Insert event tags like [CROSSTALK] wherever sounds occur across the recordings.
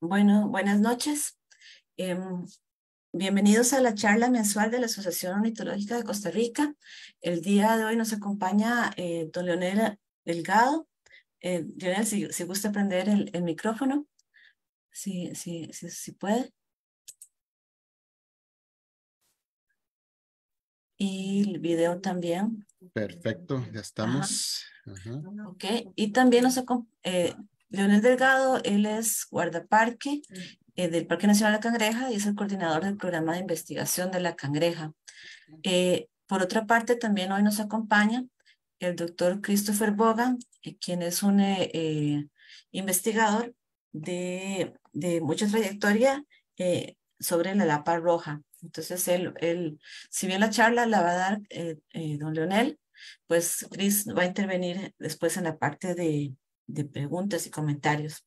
Bueno, buenas noches. Em, bienvenidos a la charla mensual de la Asociación Ornitológica de Costa Rica. El día de hoy nos acompaña eh, don Leonel Delgado. Eh, Leonel, si, gusta prender el, micrófono, si, si, puede. Y el video también. Perfecto, ya estamos. Ok, y también nos acompaña eh, Leonel Delgado, él es guardaparque eh, del Parque Nacional de la Cangreja y es el coordinador del programa de investigación de la Cangreja. Eh, por otra parte, también hoy nos acompaña el doctor Christopher Bogan, eh, quien es un investigador de, de, mucha trayectoria sobre la Lapa Roja. Entonces, él, él, si bien la charla la va a dar don Leonel, pues Chris va a intervenir después en la parte de, de preguntas y comentarios.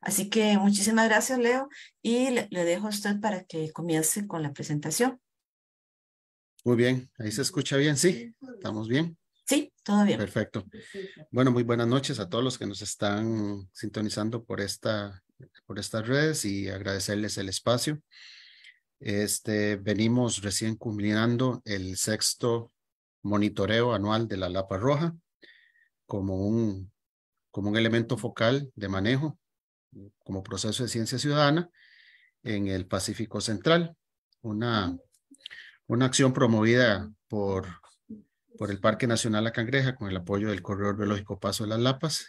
Así que muchísimas gracias, Leo, y le, dejo a usted para que comience con la presentación. Muy bien, ahí se escucha bien, ¿sí? ¿Estamos bien? Sí, todo bien. Perfecto. Bueno, muy buenas noches a todos los que nos están sintonizando por, esta, por estas redes y agradecerles el espacio. Este, venimos recién culminando el sexto monitoreo anual de la Lapa Roja como un como un elemento focal de manejo como proceso de ciencia ciudadana en el Pacífico Central, una, una acción promovida por, por el Parque Nacional La Cangreja con el apoyo del Corredor Biológico Paso de las Lapas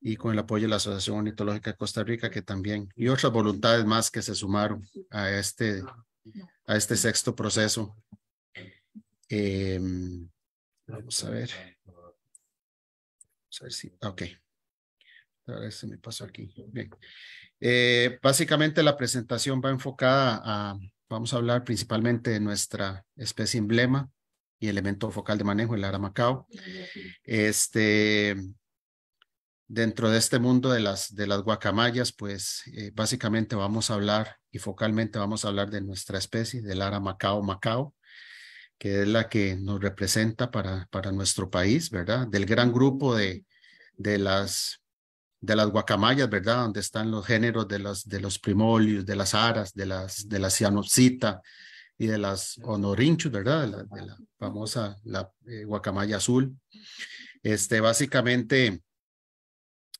y con el apoyo de la Asociación Ornitológica de Costa Rica, que también, y otras voluntades más que se sumaron a este, a este sexto proceso. Em, vamos a ver a ver si, ah, ok. A ver si me pasó aquí. Bien. Eh, básicamente la presentación va enfocada a, vamos a hablar principalmente de nuestra especie emblema y elemento focal de manejo, el aramacao. Este, dentro de este mundo de las, de las guacamayas, pues eh, básicamente vamos a hablar y focalmente vamos a hablar de nuestra especie, del Macao macao que es la que nos representa para, para nuestro país, ¿verdad? Del gran grupo de, de, las, de las guacamayas, ¿verdad? Donde están los géneros de los, de los primolios, de las aras, de, las, de la cianopsita y de las honorinchus, ¿verdad? De la, famosa la, eh, guacamaya azul. Este, básicamente,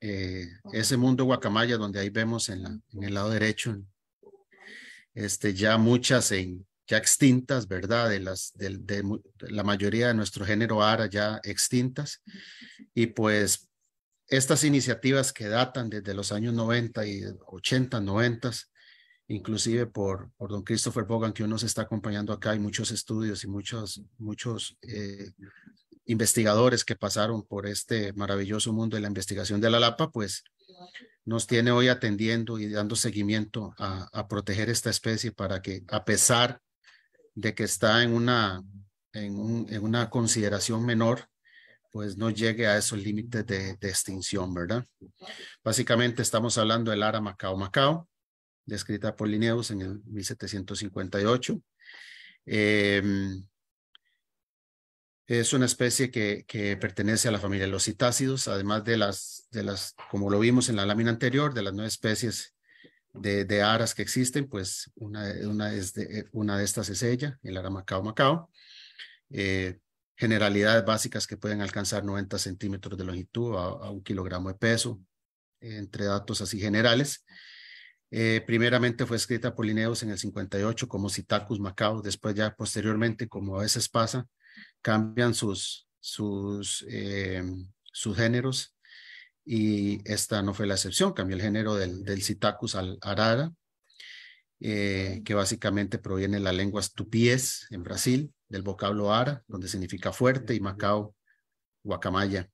eh, ese mundo guacamaya donde ahí vemos en, en el lado derecho, este, ya muchas en, ya extintas, ¿verdad? De, las, de, de, la mayoría de nuestro género ARA ya extintas. Y pues estas iniciativas que datan desde los años 90 y 80, 90, inclusive por, por don Christopher Bogan, que uno se está acompañando acá, hay muchos estudios y muchos, muchos eh, investigadores que pasaron por este maravilloso mundo de la investigación de la Lapa, pues nos tiene hoy atendiendo y dando seguimiento a, a proteger esta especie para que, a pesar de que está en una, en, una consideración menor, pues no llegue a esos límites de, extinción, ¿verdad? Básicamente estamos hablando del ara Macao-Macao, descrita por Linneus en el 1758. Em, es una especie que, pertenece a la familia de los citácidos, además de las, de las, como lo vimos en la lámina anterior, de las nueve especies de, aras que existen, pues una, de, estas es ella, el ara Macao Macao. Eh, generalidades básicas que pueden alcanzar 90 centímetros de longitud a, un kilogramo de peso, entre datos así generales. Eh, primeramente fue escrita por lineos en el 58 como Citacus Macao, después ya posteriormente, como a veces pasa, cambian sus, sus, eh, sus géneros y esta no fue la excepción, cambió el género del, del Citacus al arara, eh, que básicamente proviene de la lengua tupiés en Brasil, del vocablo ara, donde significa fuerte, y Macao, guacamaya,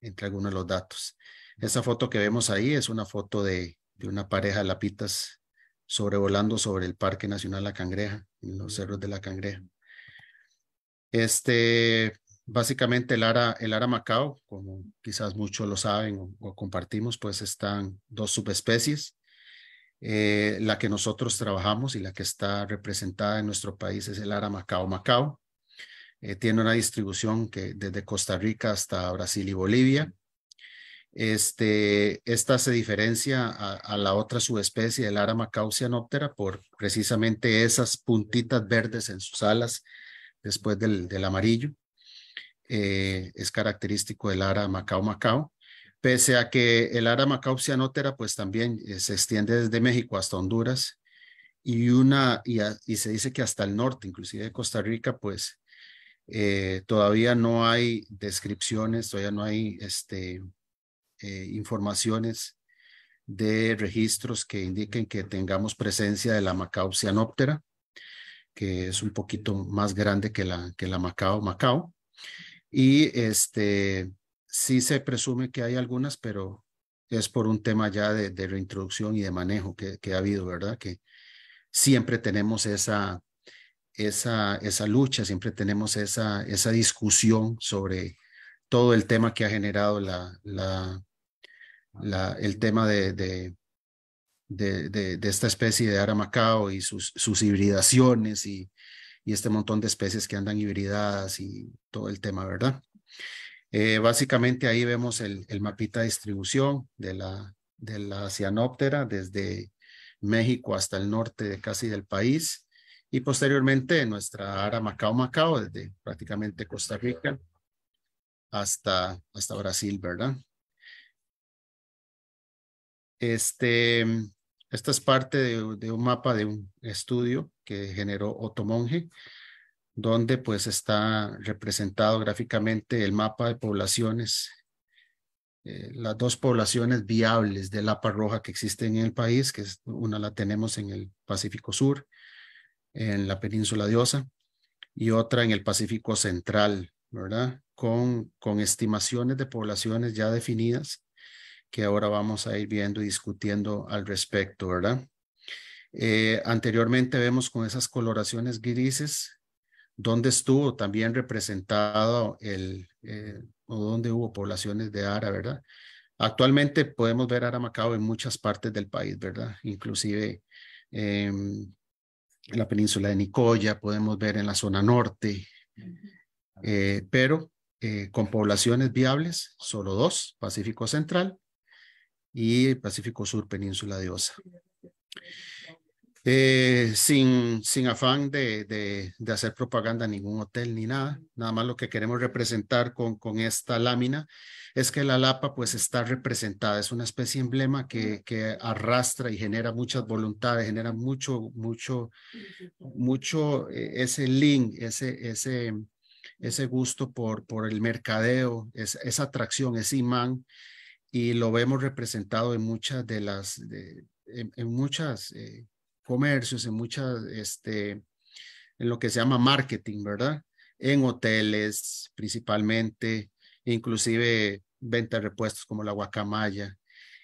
entre algunos de los datos. Esa foto que vemos ahí es una foto de, de una pareja de lapitas sobrevolando sobre el Parque Nacional La Cangreja, en los cerros de La Cangreja. Este, Básicamente el ARA, el ARA Macao, como quizás muchos lo saben o, compartimos, pues están dos subespecies. Eh, la que nosotros trabajamos y la que está representada en nuestro país es el ARA Macao Macao. Eh, tiene una distribución que desde Costa Rica hasta Brasil y Bolivia. Este, esta se diferencia a, la otra subespecie el Ara Macao cianóptera por precisamente esas puntitas verdes en sus alas después del amarillo. Eh, es característico del ARA Macao-Macao, pese a que el ARA Macao-Cianótera pues también eh, se extiende desde México hasta Honduras y, una, y, se dice que hasta el norte, inclusive de Costa Rica, pues eh, todavía no hay descripciones, todavía no hay este, informaciones de registros que indiquen que tengamos presencia de la Macao cianóptera, que es un poquito más grande que la, que la Macao Macao. Y este, sí se presume que hay algunas, pero es por un tema ya de, reintroducción y de manejo que, ha habido, ¿verdad? Que siempre tenemos esa, esa, esa lucha, siempre tenemos esa, esa discusión sobre todo el tema que ha generado la, la, el tema de, de de, de, esta especie de aramacao y sus, sus hibridaciones y, y este montón de especies que andan hibridadas y todo el tema, ¿verdad? Eh, básicamente ahí vemos el, el, mapita de distribución de la, de la cianóptera desde México hasta el norte de casi del país y posteriormente nuestra área Macao-Macao desde prácticamente Costa Rica hasta, hasta Brasil, ¿verdad? Este, esta es parte de, un mapa de un estudio que generó Otomonge, donde pues está representado gráficamente el mapa de poblaciones, eh, las dos poblaciones viables de Lapa Roja que existen en el país, que es, una la tenemos en el Pacífico Sur, en la península de Osa, y otra en el Pacífico Central, ¿verdad? con estimaciones de poblaciones ya definidas que ahora vamos a ir viendo y discutiendo al respecto, ¿verdad? Eh, anteriormente vemos con esas coloraciones grises dónde estuvo también representado el, eh, o dónde hubo poblaciones de ara, ¿verdad? Actualmente podemos ver ARA Macao en muchas partes del país, ¿verdad? Inclusive en la península de Nicoya, podemos ver en la zona norte, eh, pero con poblaciones viables, solo dos, Pacífico Central y Pacífico Sur, Península de Osa. Eh, sin, sin afán de, hacer propaganda ningún hotel ni nada, nada más lo que queremos representar con, con esta lámina es que la Lapa pues está representada, es una especie emblema que, arrastra y genera muchas voluntades, genera mucho, mucho, mucho eh, ese link, ese, ese, ese gusto por, por el mercadeo, esa atracción, ese imán y lo vemos representado en muchas de las, en, muchos muchas eh, comercios, en muchas, este, en lo que se llama marketing, ¿verdad? En hoteles principalmente, inclusive venta de repuestos como la guacamaya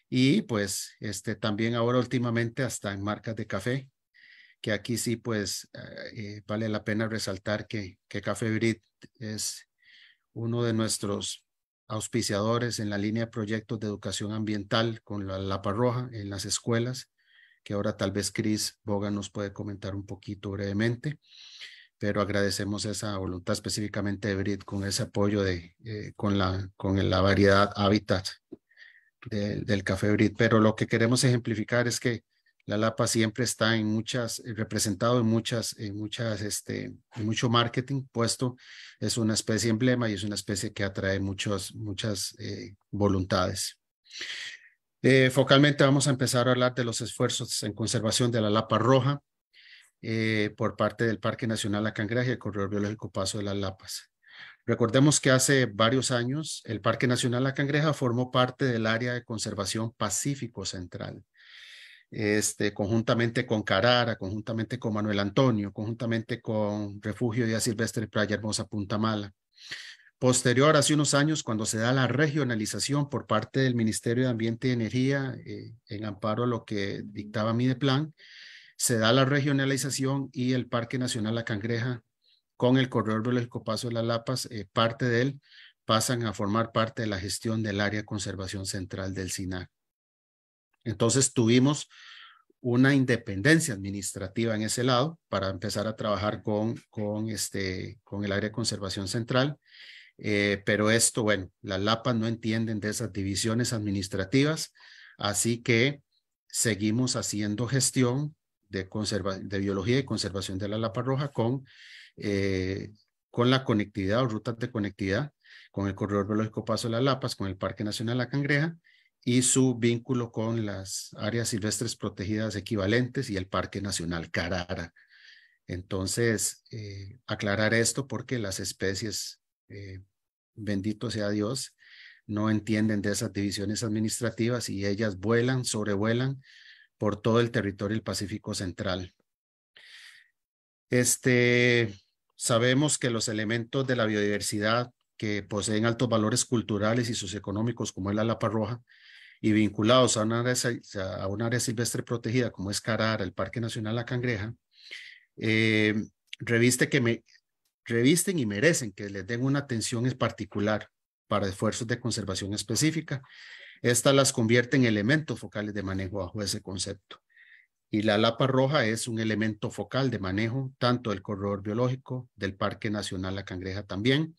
y pues este también ahora últimamente hasta en marcas de café que aquí sí pues eh, eh, vale la pena resaltar que que Café Brit es uno de nuestros auspiciadores en la línea de proyectos de educación ambiental con la Lapa Roja en las escuelas, que ahora tal vez Cris Boga nos puede comentar un poquito brevemente, pero agradecemos esa voluntad específicamente de Brit con ese apoyo de, eh, con, la, con la variedad hábitat del café Brit. Pero lo que queremos ejemplificar es que la Lapa siempre está en muchas, eh, representado en muchas, en muchas, este, mucho marketing puesto. Es una especie emblema y es una especie que atrae muchos, muchas eh, voluntades. Eh, focalmente vamos a empezar a hablar de los esfuerzos en conservación de la Lapa Roja por parte del Parque Nacional La Cangreja y el Corredor Biológico Paso de las Lapas. Recordemos que hace varios años el Parque Nacional La Cangreja formó parte del área de conservación Pacífico Central este, conjuntamente con Carara, conjuntamente con Manuel Antonio, conjuntamente con Refugio Día Silvestre Playa Hermosa Punta Mala. Posterior, hace unos años, cuando se da la regionalización por parte del Ministerio de Ambiente y Energía, eh, en amparo a lo que dictaba plan se da la regionalización y el Parque Nacional La Cangreja, con el corredor biológico Paso de las Lapas, eh, parte de él, pasan a formar parte de la gestión del área de conservación central del SINAC. Entonces tuvimos una independencia administrativa en ese lado para empezar a trabajar con, este, el área de conservación central. Eh, pero esto, bueno, las LAPAS no entienden de esas divisiones administrativas, así que seguimos haciendo gestión de, de biología y conservación de la Lapa Roja con, eh, con la conectividad o rutas de conectividad, con el Corredor Biológico Paso de las Lapas, con el Parque Nacional La Cangreja y su vínculo con las áreas silvestres protegidas equivalentes y el Parque Nacional Carara. Entonces, eh, aclarar esto porque las especies, eh, bendito sea Dios, no entienden de esas divisiones administrativas y ellas vuelan, sobrevuelan por todo el territorio del Pacífico Central. Este, sabemos que los elementos de la biodiversidad que poseen altos valores culturales y socioeconómicos, como es la lapa roja, y vinculados a, una a un área silvestre protegida como es Carara, el Parque Nacional La Cangreja, eh, reviste que me, revisten y merecen que les den una atención especial particular para esfuerzos de conservación específica. Estas las convierte en elementos focales de manejo bajo ese concepto. Y la lapa roja es un elemento focal de manejo tanto del corredor biológico, del Parque Nacional La Cangreja también,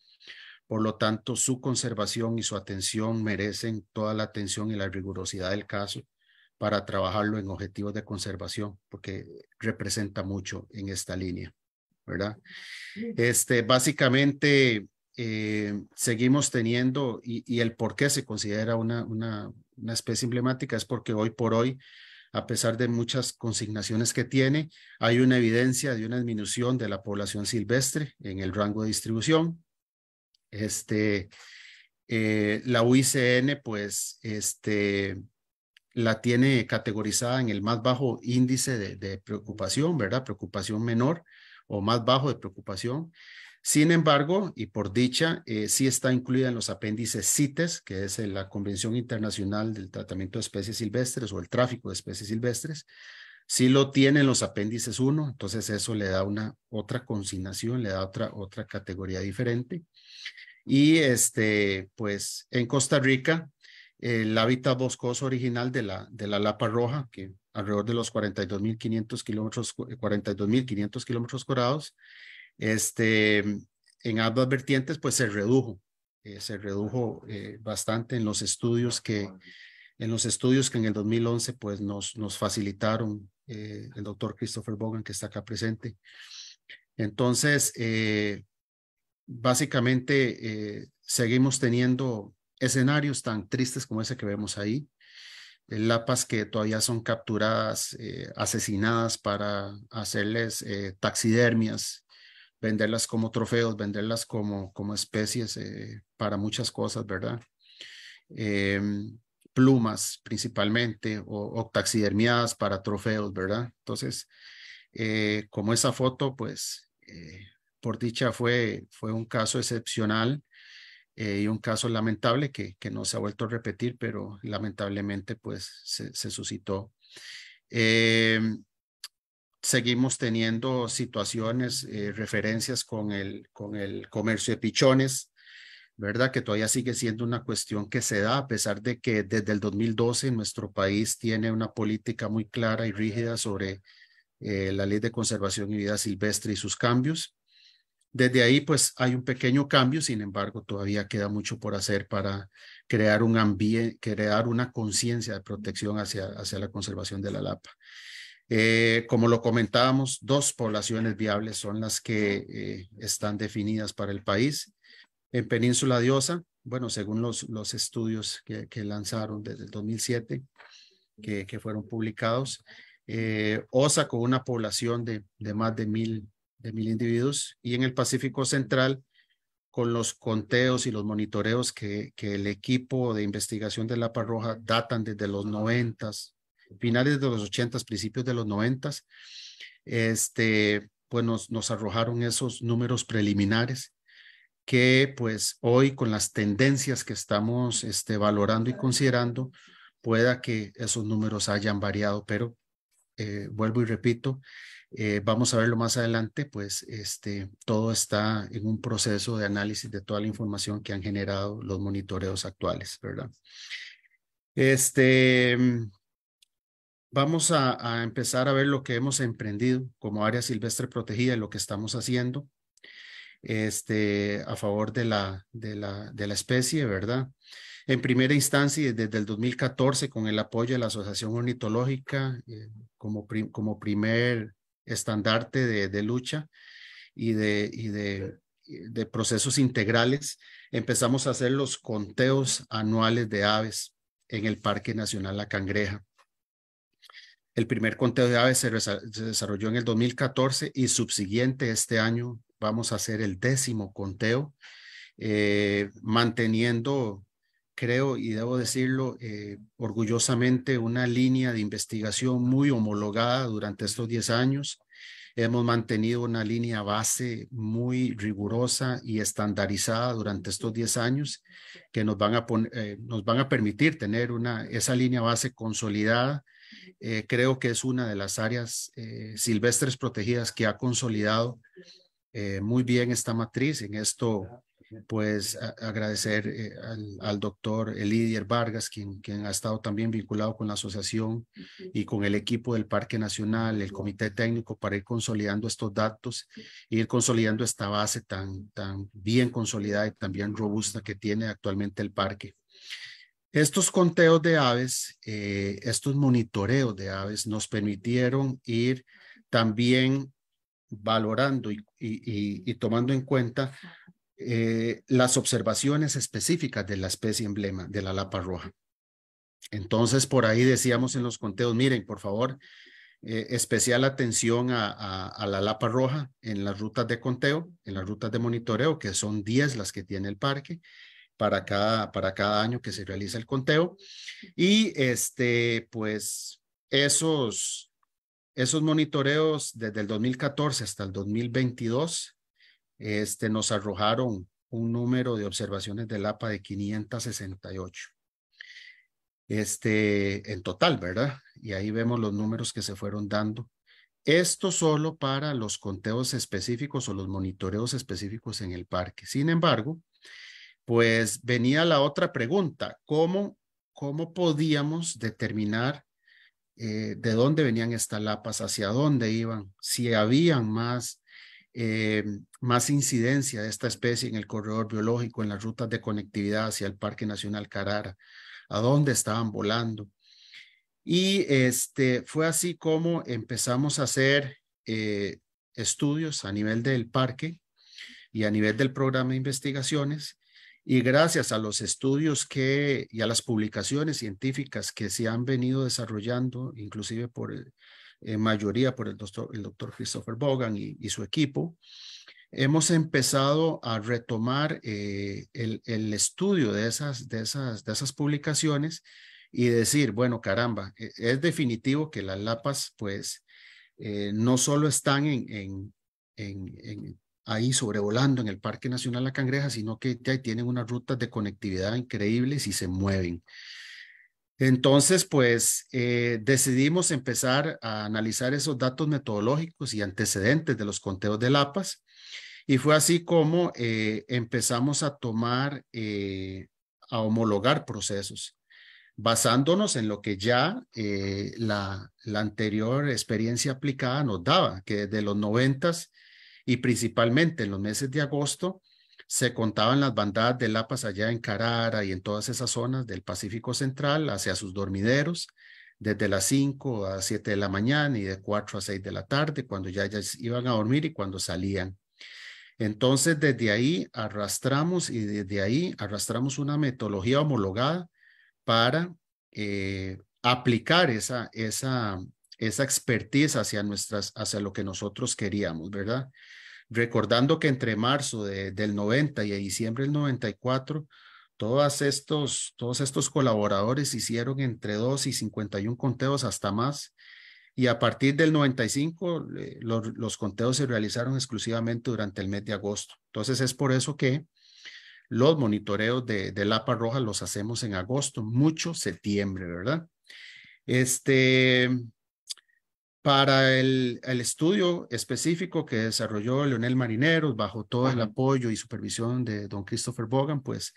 por lo tanto, su conservación y su atención merecen toda la atención y la rigurosidad del caso para trabajarlo en objetivos de conservación, porque representa mucho en esta línea, ¿verdad? Este, básicamente, eh, seguimos teniendo y, el por qué se considera una, una, especie emblemática es porque hoy por hoy, a pesar de muchas consignaciones que tiene, hay una evidencia de una disminución de la población silvestre en el rango de distribución. Este, eh, la UICN, pues, este, la tiene categorizada en el más bajo índice de, preocupación, ¿verdad? Preocupación menor o más bajo de preocupación. Sin embargo, y por dicha, eh, sí está incluida en los apéndices CITES, que es la Convención Internacional del Tratamiento de Especies Silvestres o el Tráfico de Especies Silvestres, si lo tienen los apéndices 1, entonces eso le da una otra consignación, le da otra, otra categoría diferente. Y este, pues en Costa Rica, el hábitat boscoso original de la, de la Lapa Roja, que alrededor de los 42.500 kilómetros, 42.500 kilómetros cuadrados, este, en ambas vertientes, pues se redujo, eh, se redujo eh, bastante en los estudios que, en los estudios que en el 2011, pues nos, nos facilitaron eh, el doctor Christopher Bogan, que está acá presente. Entonces, eh, básicamente eh, seguimos teniendo escenarios tan tristes como ese que vemos ahí. Lapas que todavía son capturadas, asesinadas para hacerles taxidermias, venderlas como trofeos, venderlas como, como especies para muchas cosas, ¿verdad? Em, plumas principalmente o, taxidermiadas para trofeos, ¿verdad? Entonces, eh, como esa foto, pues, eh, por dicha fue, fue un caso excepcional eh, y un caso lamentable que, no se ha vuelto a repetir, pero lamentablemente, pues, se, se suscitó. seguimos teniendo situaciones, referencias con el, con el comercio de pichones ¿verdad? Que todavía sigue siendo una cuestión que se da, a pesar de que desde el 2012 nuestro país tiene una política muy clara y rígida sobre eh, la ley de conservación y vida silvestre y sus cambios. Desde ahí, pues hay un pequeño cambio, sin embargo, todavía queda mucho por hacer para crear un ambiente, crear una conciencia de protección hacia, hacia la conservación de la lapa. Eh, como lo comentábamos, dos poblaciones viables son las que eh, están definidas para el país. En Península Diosa, bueno, según los, los estudios que, lanzaron desde el 2007, que, que fueron publicados, eh, OSA con una población de, más de mil, de mil individuos y en el Pacífico Central con los conteos y los monitoreos que, que el equipo de investigación de la parroja datan desde los noventas, finales de los ochentas, principios de los noventas, este, pues nos, nos arrojaron esos números preliminares que pues hoy con las tendencias que estamos este, valorando y considerando, pueda que esos números hayan variado, pero eh, vuelvo y repito, eh, vamos a verlo más adelante, pues este, todo está en un proceso de análisis de toda la información que han generado los monitoreos actuales, ¿verdad? Este, mm, vamos a empezar a ver lo que hemos emprendido como área silvestre protegida y lo que estamos haciendo este, a favor de la, de, la, de la especie, ¿verdad? En primera instancia, desde, el 2014, con el apoyo de la Asociación Ornitológica eh, como, como primer estandarte de, de lucha y de, y de, de procesos integrales, empezamos a hacer los conteos anuales de aves en el Parque Nacional La Cangreja. El primer conteo de aves se, desarrolló en el 2014 y subsiguiente este año vamos a hacer el décimo conteo, eh, manteniendo, creo y debo decirlo eh, orgullosamente, una línea de investigación muy homologada durante estos 10 años. Hemos mantenido una línea base muy rigurosa y estandarizada durante estos 10 años que nos van a, eh, nos van a permitir tener una, esa línea base consolidada. creo que es una de las áreas silvestres protegidas que ha consolidado eh, muy bien esta matriz. En esto, pues agradecer eh, al, doctor Elidier Vargas, quien, quien ha estado también vinculado con la asociación y con el equipo del Parque Nacional, el Comité Técnico, para ir consolidando estos datos, e ir consolidando esta base tan, tan bien consolidada y también robusta que tiene actualmente el parque. Estos conteos de aves, eh, estos monitoreos de aves nos permitieron ir también valorando y, tomando en cuenta eh, las observaciones específicas de la especie emblema de la lapa roja. Entonces, por ahí decíamos en los conteos, miren, por favor, eh, especial atención a, la lapa roja en las rutas de conteo, en las rutas de monitoreo, que son 10 las que tiene el parque para cada, para cada año que se realiza el conteo. Y este, pues esos, esos monitoreos desde el 2014 hasta el 2022 este, nos arrojaron un número de observaciones del APA de 568. Este, en total, ¿verdad? Y ahí vemos los números que se fueron dando. Esto solo para los conteos específicos o los monitoreos específicos en el parque. Sin embargo, pues venía la otra pregunta, ¿cómo, cómo podíamos determinar eh, de dónde venían estas lapas, hacia dónde iban, si habían más, eh, más incidencia de esta especie en el corredor biológico, en las rutas de conectividad hacia el Parque Nacional Carara, a dónde estaban volando. Y este, fue así como empezamos a hacer eh, estudios a nivel del parque y a nivel del programa de investigaciones y gracias a los estudios que, y a las publicaciones científicas que se han venido desarrollando, inclusive por eh, en mayoría por el doctor, el doctor Christopher Bogan y, su equipo, hemos empezado a retomar eh, el, estudio de esas, de, esas, de esas publicaciones y decir, bueno, caramba, e, es definitivo que las lapas, pues, eh, no solo están en, en, en ahí sobrevolando en el Parque Nacional La Cangreja, sino que ya tienen unas rutas de conectividad increíbles y se mueven. Entonces, pues eh, decidimos empezar a analizar esos datos metodológicos y antecedentes de los conteos de lapas. Y fue así como eh, empezamos a tomar, eh, a homologar procesos, basándonos en lo que ya la, anterior experiencia aplicada nos daba, que desde los noventas y principalmente en los meses de agosto se contaban las bandadas de lapas allá en Carara y en todas esas zonas del Pacífico Central hacia sus dormideros desde las 5 a 7 de la mañana y de 4 a 6 de la tarde cuando ya, ellas iban a dormir y cuando salían. Entonces, desde ahí arrastramos y desde ahí arrastramos una metodología homologada para eh, aplicar esa, esa, esa expertise hacia, nuestras, hacia lo que nosotros queríamos, ¿verdad? Recordando que entre marzo del 90 y diciembre del 94, todos estos, todos estos colaboradores hicieron entre 2 y 51 conteos hasta más. Y a partir del 95, los, conteos se realizaron exclusivamente durante el mes de agosto. Entonces es por eso que los monitoreos de, de Lapa Roja los hacemos en agosto, mucho septiembre, ¿verdad? Este, para el, estudio específico que desarrolló Leonel Marineros bajo todo el apoyo y supervisión de don Christopher Bogan, pues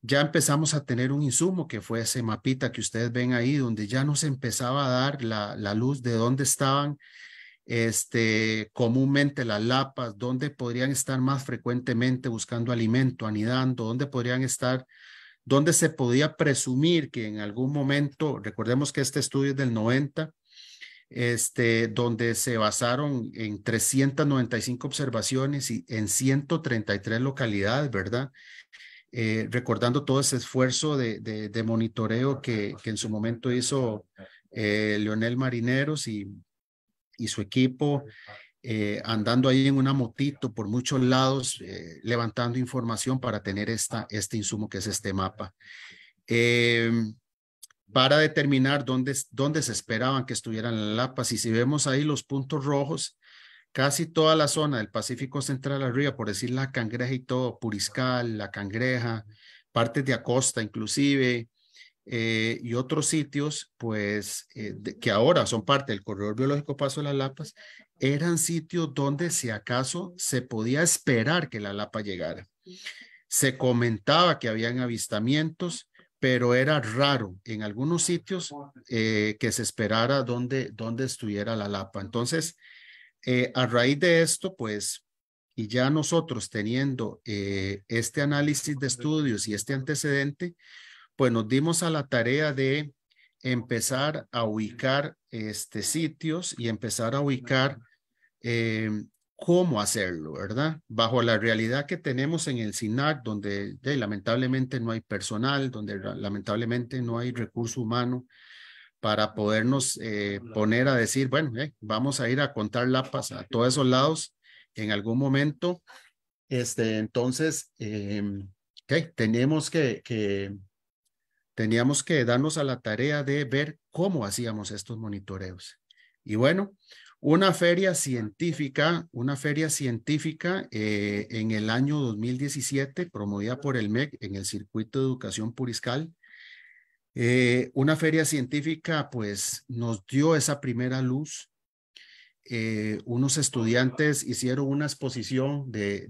ya empezamos a tener un insumo que fue ese mapita que ustedes ven ahí, donde ya nos empezaba a dar la, luz de dónde estaban este, comúnmente las lapas, dónde podrían estar más frecuentemente buscando alimento, anidando, dónde podrían estar, dónde se podía presumir que en algún momento, recordemos que este estudio es del 90, este, donde se basaron en 395 observaciones y en 133 localidades, ¿verdad? Eh, recordando todo ese esfuerzo de, monitoreo que, que, en su momento hizo eh, Leonel Marineros y, y su equipo, eh, andando ahí en una motito por muchos lados, levantando información para tener esta, este insumo que es este mapa. Em, para determinar dónde, dónde se esperaban que estuvieran las lapas. Y si vemos ahí los puntos rojos, casi toda la zona del Pacífico Central arriba, por decir la cangreja y todo, Puriscal, la cangreja, partes de Acosta inclusive, eh, y otros sitios, pues, eh, que ahora son parte del Corredor Biológico Paso de las Lapas, eran sitios donde si acaso se podía esperar que la Lapa llegara. Se comentaba que habían avistamientos, pero era raro en algunos sitios eh, que se esperara donde, estuviera la lapa. Entonces, eh, a raíz de esto, pues, y ya nosotros teniendo eh, este análisis de estudios y este antecedente, pues nos dimos a la tarea de empezar a ubicar este, sitios y empezar a ubicar em, cómo hacerlo, ¿verdad? Bajo la realidad que tenemos en el SINAC, donde lamentablemente no hay personal, donde lamentablemente no hay recurso humano para podernos eh, poner a decir, bueno, vamos a ir a contar lapas a todos esos lados en algún momento. Este, entonces, eh, tenemos que, que, teníamos que darnos a la tarea de ver cómo hacíamos estos monitoreos. Y bueno, una feria científica, una feria científica eh, en el año 2017, promovida por el MEC en el circuito de educación puriscal. Eh, una feria científica, pues, nos dio esa primera luz. Eh, unos estudiantes hicieron una exposición de,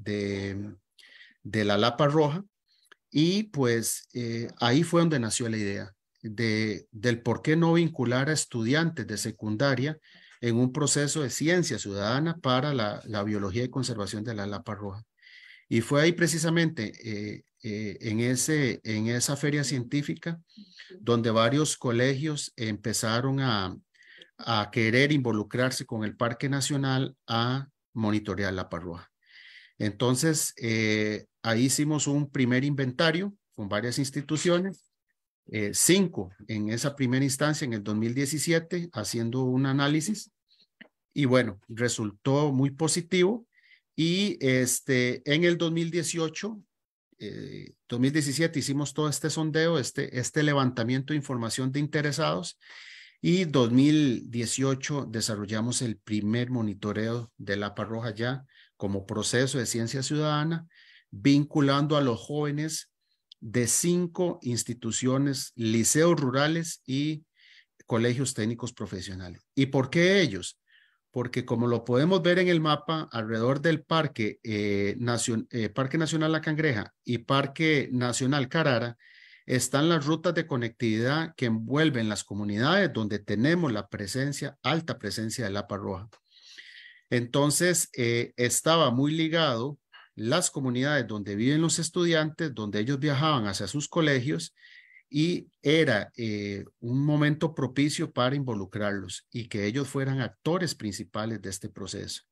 de, la Lapa Roja y pues ahí fue donde nació la idea de, del por qué no vincular a estudiantes de secundaria en un proceso de ciencia ciudadana para la, biología y conservación de la lapa roja. Y fue ahí precisamente eh, eh, en, ese, en esa feria científica donde varios colegios empezaron a, querer involucrarse con el Parque Nacional a monitorear la Roja. Entonces, eh, ahí hicimos un primer inventario con varias instituciones eh, cinco en esa primera instancia en el 2017 haciendo un análisis y bueno, resultó muy positivo y este, en el 2018, 2017 eh, hicimos todo este sondeo, este, este levantamiento de información de interesados y 2018 desarrollamos el primer monitoreo de la parroja ya como proceso de ciencia ciudadana vinculando a los jóvenes de cinco instituciones, liceos rurales y colegios técnicos profesionales. ¿Y por qué ellos? Porque como lo podemos ver en el mapa, alrededor del Parque, eh, eh, Nacional La Cangreja y Parque Nacional Carara, están las rutas de conectividad que envuelven las comunidades donde tenemos la presencia, alta presencia de la parroja. Entonces, eh, estaba muy ligado las comunidades donde viven los estudiantes, donde ellos viajaban hacia sus colegios y era eh, un momento propicio para involucrarlos y que ellos fueran actores principales de este proceso.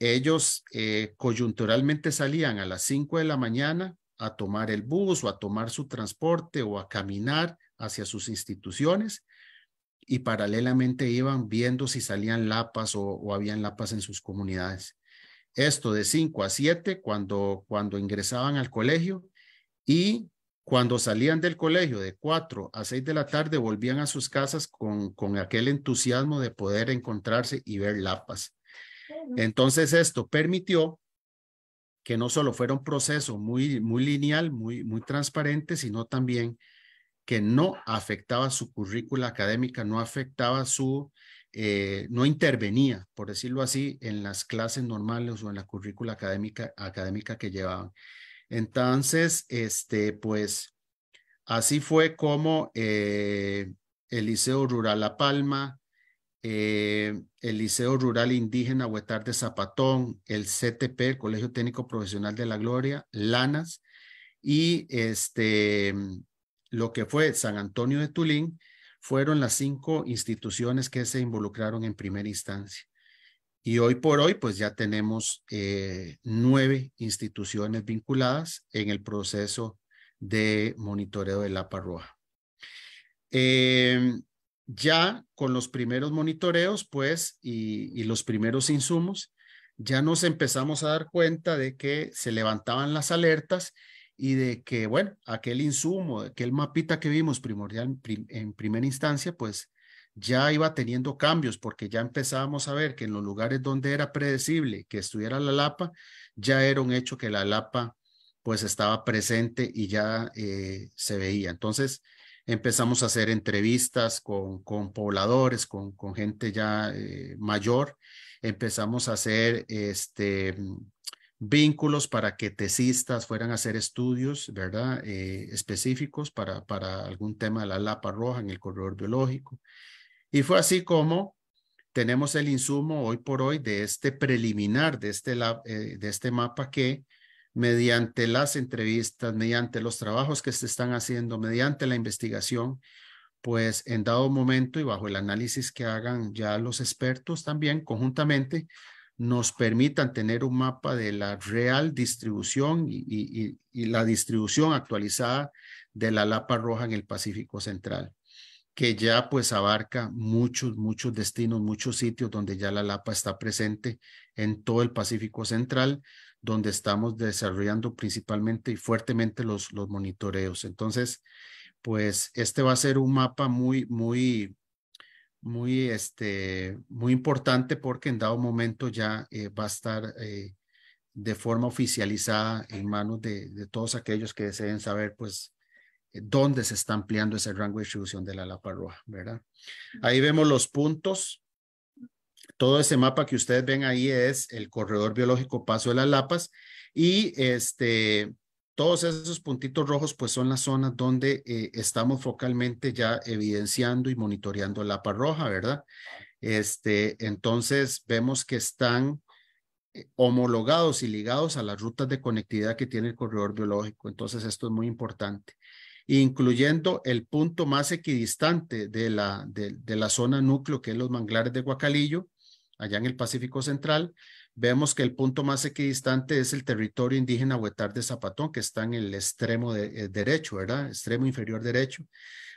Ellos eh, coyunturalmente salían a las 5 de la mañana a tomar el bus o a tomar su transporte o a caminar hacia sus instituciones y paralelamente iban viendo si salían lapas o, o habían lapas en sus comunidades. Esto de 5 a 7 cuando, cuando ingresaban al colegio y cuando salían del colegio de 4 a 6 de la tarde volvían a sus casas con, aquel entusiasmo de poder encontrarse y ver lapas. Entonces esto permitió que no solo fuera un proceso muy, muy lineal, muy, muy transparente, sino también que no afectaba su currícula académica, no afectaba su, eh, no intervenía, por decirlo así, en las clases normales o en la currícula académica, académica que llevaban. Entonces, este, pues así fue como eh, el Liceo Rural La Palma, eh, el Liceo Rural Indígena Huetar de Zapatón, el CTP, Colegio Técnico Profesional de la Gloria, Lanas, y este, lo que fue San Antonio de Tulín, fueron las cinco instituciones que se involucraron en primera instancia. Y hoy por hoy, pues ya tenemos eh, nueve instituciones vinculadas en el proceso de monitoreo de la parroja. Em, ya con los primeros monitoreos, pues, y los primeros insumos, ya nos empezamos a dar cuenta de que se levantaban las alertas y de que, bueno, aquel insumo, aquel mapita que vimos primordial en primera instancia, pues ya iba teniendo cambios porque ya empezábamos a ver que en los lugares donde era predecible que estuviera la lapa, ya era un hecho que la lapa pues estaba presente y ya eh, se veía. Entonces empezamos a hacer entrevistas con, con pobladores, con, con gente ya eh, mayor, empezamos a hacer este vínculos para que tesistas fueran a hacer estudios, ¿verdad? Eh, específicos para, para algún tema de la lapa roja en el corredor biológico. Y fue así como tenemos el insumo hoy por hoy de este preliminar, de este, eh, de este mapa que mediante las entrevistas, mediante los trabajos que se están haciendo, mediante la investigación, pues en dado momento y bajo el análisis que hagan ya los expertos también conjuntamente, nos permitan tener un mapa de la real distribución y, la distribución actualizada de la lapa roja en el Pacífico Central, que ya pues abarca muchos, muchos destinos, muchos sitios donde ya la lapa está presente en todo el Pacífico Central, donde estamos desarrollando principalmente y fuertemente los, los monitoreos. Entonces, pues este va a ser un mapa muy, muy muy, este, muy importante porque en dado momento ya eh, va a estar eh, de forma oficializada en manos de, de, todos aquellos que deseen saber, pues, eh, dónde se está ampliando ese rango de distribución de la Lapa Roja, ¿verdad? Ahí vemos los puntos. Todo ese mapa que ustedes ven ahí es el corredor biológico Paso de las Lapas y este todos esos puntitos rojos pues son las zonas donde eh, estamos focalmente ya evidenciando y monitoreando la parroja, ¿verdad? Este, entonces vemos que están eh, homologados y ligados a las rutas de conectividad que tiene el corredor biológico. Entonces esto es muy importante, incluyendo el punto más equidistante de la, de la zona núcleo, que es los manglares de Guacalillo, allá en el Pacífico Central, vemos que el punto más equidistante es el territorio indígena huetar de Zapatón, que está en el extremo eh, derecho, ¿verdad? Extremo inferior derecho.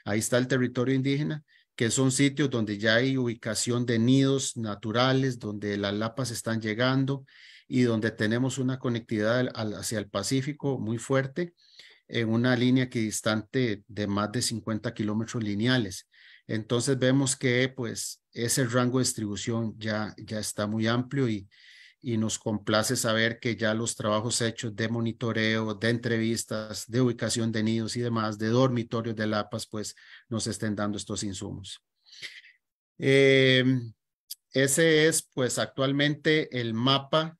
Ahí está el territorio indígena, que son sitios donde ya hay ubicación de nidos naturales, donde las lapas están llegando y donde tenemos una conectividad hacia el Pacífico muy fuerte en una línea equidistante de más de 50 kilómetros lineales. Entonces vemos que pues ese rango de distribución ya, ya está muy amplio y, y nos complace saber que ya los trabajos hechos de monitoreo, de entrevistas, de ubicación de nidos y demás, de dormitorios de LAPAS, pues nos estén dando estos insumos. Em, ese es pues actualmente el mapa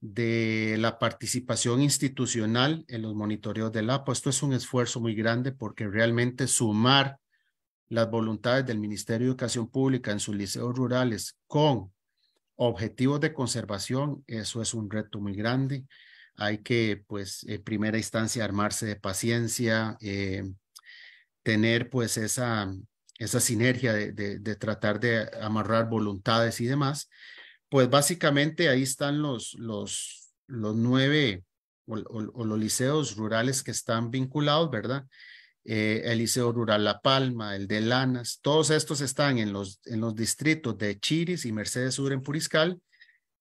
de la participación institucional en los monitoreos de LAPAS. Esto es un esfuerzo muy grande porque realmente sumar las voluntades del Ministerio de Educación Pública en sus liceos rurales con Objetivos de conservación, eso es un reto muy grande. Hay que, pues, en primera instancia, armarse de paciencia, eh, tener, pues, esa, esa sinergia de, de, tratar de amarrar voluntades y demás. Pues básicamente ahí están los, los, los nueve o los liceos rurales que están vinculados, ¿verdad? Eh, el Liceo Rural La Palma, el de Lanas, todos estos están en los, distritos de Chiris y Mercedes Sur en Puriscal,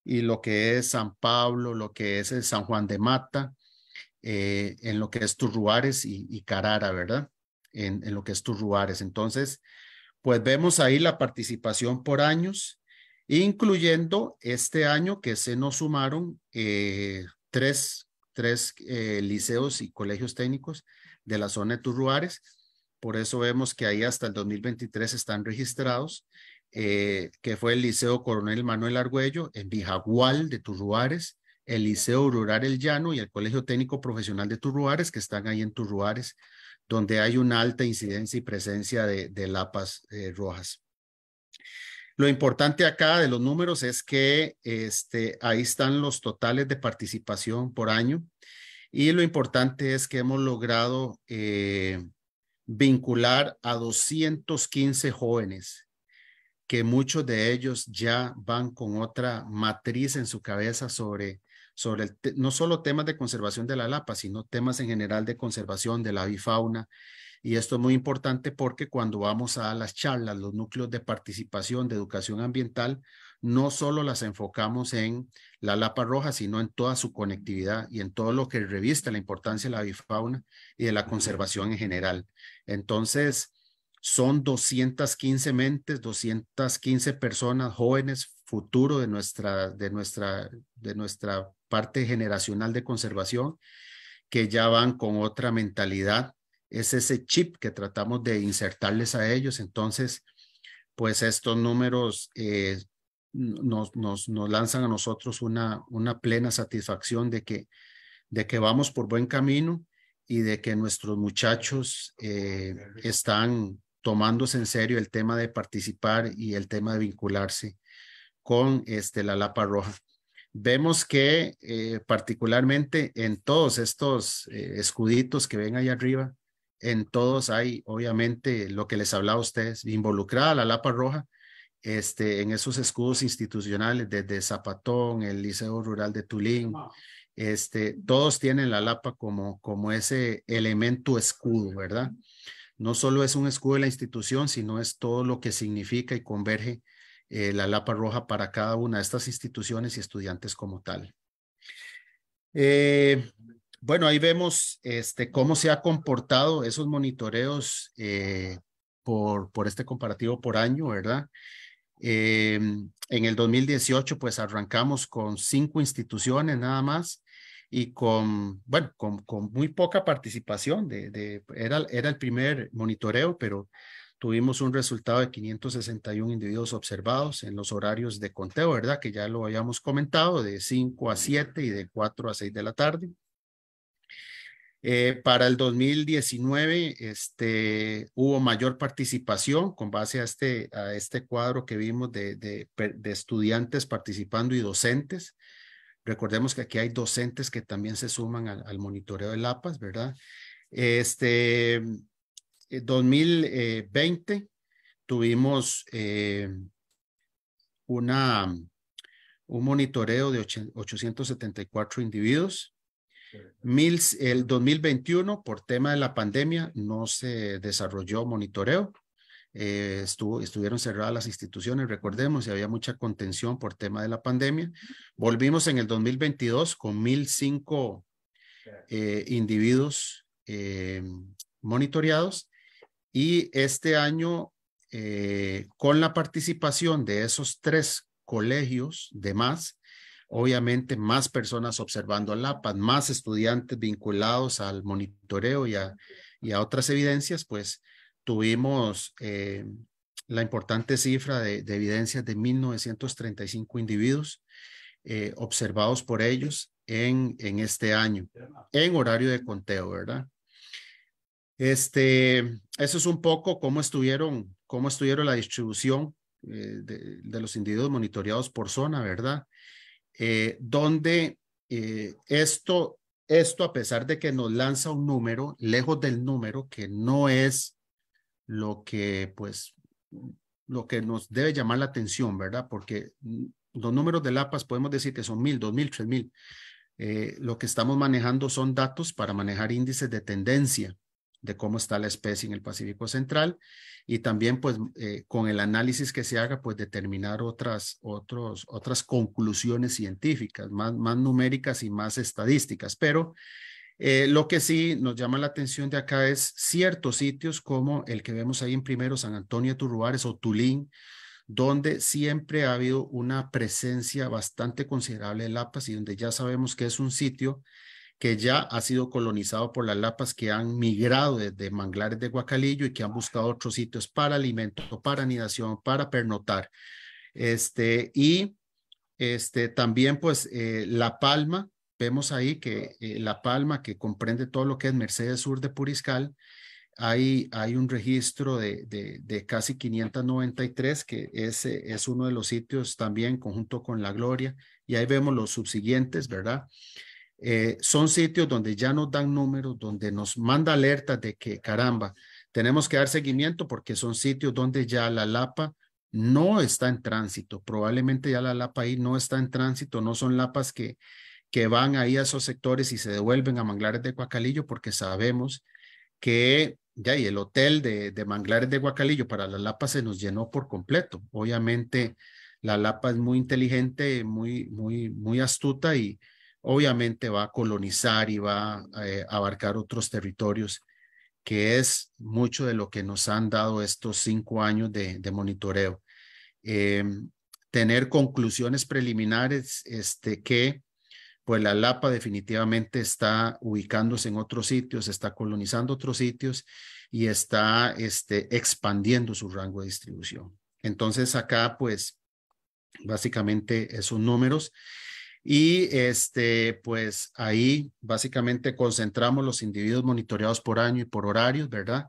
y lo que es San Pablo, lo que es San Juan de Mata, eh, en lo que es Turruares y, y Carara, ¿verdad? En, lo que es Turruares. Entonces, pues vemos ahí la participación por años, incluyendo este año que se nos sumaron eh, tres, tres liceos y colegios técnicos de la zona de Turruares. Por eso vemos que ahí hasta el 2023 están registrados, eh, que fue el Liceo Coronel Manuel Argüello en Vijagual de Turruares, el Liceo Rural El Llano y el Colegio Técnico Profesional de Turruares, que están ahí en Turruares, donde hay una alta incidencia y presencia de, lapas eh, rojas. Lo importante acá de los números es que este, ahí están los totales de participación por año y lo importante es que hemos logrado eh, vincular a 215 jóvenes, que muchos de ellos ya van con otra matriz en su cabeza sobre, sobre no solo temas de conservación de la lapa, sino temas en general de conservación de la avifauna. Y esto es muy importante porque cuando vamos a las charlas, los núcleos de participación de educación ambiental, no solo las enfocamos en la Lapa Roja, sino en toda su conectividad y en todo lo que reviste la importancia de la bifauna y de la conservación en general. Entonces, son 215 mentes, 215 personas jóvenes, futuro de nuestra, de nuestra, de nuestra parte generacional de conservación, que ya van con otra mentalidad. Es ese chip que tratamos de insertarles a ellos. Entonces, pues estos números eh, nos, lanzan a nosotros una, una plena satisfacción de que, de que vamos por buen camino y de que nuestros muchachos eh, están tomándose en serio el tema de participar y el tema de vincularse con este, la Lapa Roja. Vemos que eh, particularmente en todos estos eh, escuditos que ven ahí arriba, en todos hay obviamente lo que les hablaba a ustedes, involucrada la Lapa Roja este, en esos escudos institucionales, desde Zapatón, el Liceo Rural de Tulín, este, todos tienen la Lapa como, como ese elemento escudo, ¿verdad? No solo es un escudo de la institución, sino es todo lo que significa y converge eh, la Lapa Roja para cada una de estas instituciones y estudiantes como tal. Eh, bueno, ahí vemos este, cómo se ha comportado esos monitoreos eh, por, por este comparativo por año, ¿verdad? Em, en el 2018, pues arrancamos con cinco instituciones nada más y con, bueno, con, muy poca participación. De, era, era el primer monitoreo, pero tuvimos un resultado de 561 individuos observados en los horarios de conteo, ¿verdad? Que ya lo habíamos comentado, de 5 a 7 y de 4 a 6 de la tarde. Eh, para el 2019 este, hubo mayor participación con base a este, a este cuadro que vimos de, estudiantes participando y docentes. Recordemos que aquí hay docentes que también se suman al, monitoreo de LAPAS, ¿verdad? Este 2020 eh, tuvimos eh, una, un monitoreo de 874 individuos el 2021, por tema de la pandemia, no se desarrolló monitoreo. Eh, estuvo, estuvieron cerradas las instituciones, recordemos, y había mucha contención por tema de la pandemia. Volvimos en el 2022 con 1.005 eh, individuos eh, monitoreados y este año, eh, con la participación de esos tres colegios de más, obviamente más personas observando el APAD, más estudiantes vinculados al monitoreo y a, y a otras evidencias, pues tuvimos eh, la importante cifra de, de, evidencias de 1.935 individuos eh, observados por ellos en, en este año, en horario de conteo, ¿verdad? Este, eso es un poco cómo estuvieron, cómo estuvieron la distribución eh, de, los individuos monitoreados por zona, ¿verdad? Eh, donde eh, esto, esto, a pesar de que nos lanza un número, lejos del número, que no es lo que, pues, lo que nos debe llamar la atención, ¿verdad? Porque los números de LAPAS podemos decir que son mil, dos mil, tres mil. Eh, lo que estamos manejando son datos para manejar índices de tendencia de cómo está la especie en el Pacífico Central y también pues eh, con el análisis que se haga pues determinar otras, otros, otras conclusiones científicas más, más numéricas y más estadísticas. Pero eh, lo que sí nos llama la atención de acá es ciertos sitios como el que vemos ahí en primero San Antonio de Turruares o Tulín, donde siempre ha habido una presencia bastante considerable de lapas y donde ya sabemos que es un sitio que ya ha sido colonizado por las lapas que han migrado desde manglares de Guacalillo y que han buscado otros sitios para alimento, para anidación, para pernotar. Este, y este, también pues eh, La Palma, vemos ahí que eh, La Palma, que comprende todo lo que es Mercedes Sur de Puriscal, hay, hay un registro de, de, casi 593, que es, es uno de los sitios también conjunto con La Gloria, y ahí vemos los subsiguientes, ¿verdad? Eh, son sitios donde ya nos dan números, donde nos manda alerta de que, caramba, tenemos que dar seguimiento porque son sitios donde ya la lapa no está en tránsito. Probablemente ya la lapa ahí no está en tránsito, no son lapas que, que van ahí a esos sectores y se devuelven a manglares de Guacalillo porque sabemos que ya y el hotel de, de manglares de Guacalillo para la lapa se nos llenó por completo. Obviamente la lapa es muy inteligente, muy, muy, muy astuta y, obviamente va a colonizar y va a eh, abarcar otros territorios, que es mucho de lo que nos han dado estos cinco años de, monitoreo. Eh, tener conclusiones preliminares este, que pues la Lapa definitivamente está ubicándose en otros sitios, está colonizando otros sitios y está este, expandiendo su rango de distribución. Entonces acá pues básicamente esos números y este, pues ahí básicamente concentramos los individuos monitoreados por año y por horarios, ¿verdad?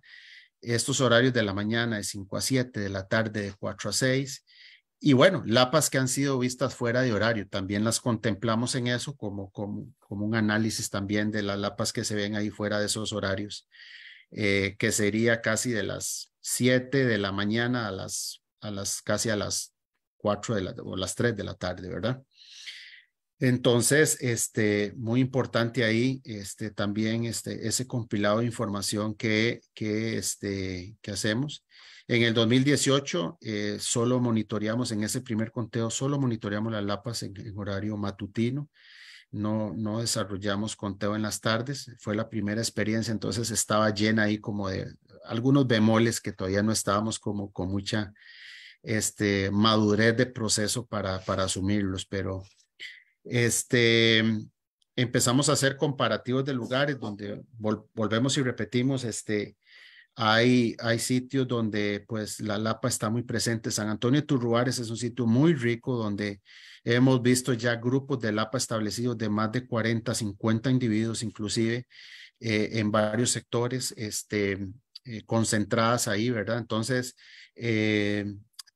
Estos horarios de la mañana de 5 a 7, de la tarde de 4 a 6. Y bueno, lapas que han sido vistas fuera de horario, también las contemplamos en eso como, como, un análisis también de las lapas que se ven ahí fuera de esos horarios, eh, que sería casi de las 7 de la mañana a las, a las casi a las 4 de la, o las 3 de la tarde, ¿verdad? Entonces, este, muy importante ahí, este, también este, ese compilado de información que, que, este, que hacemos. En el 2018, eh, solo monitoreamos, en ese primer conteo, solo monitoreamos las lapas en, horario matutino. No, no, desarrollamos conteo en las tardes. Fue la primera experiencia, entonces estaba llena ahí como de algunos bemoles que todavía no estábamos como con mucha este, madurez de proceso para asumirlos, pero este, empezamos a hacer comparativos de lugares donde volvemos y repetimos, este, hay, hay sitios donde pues la Lapa está muy presente. San Antonio Turruares es un sitio muy rico donde hemos visto ya grupos de Lapa establecidos de más de 40, 50 individuos inclusive eh, en varios sectores este, eh, concentradas ahí, ¿verdad? Entonces, eh,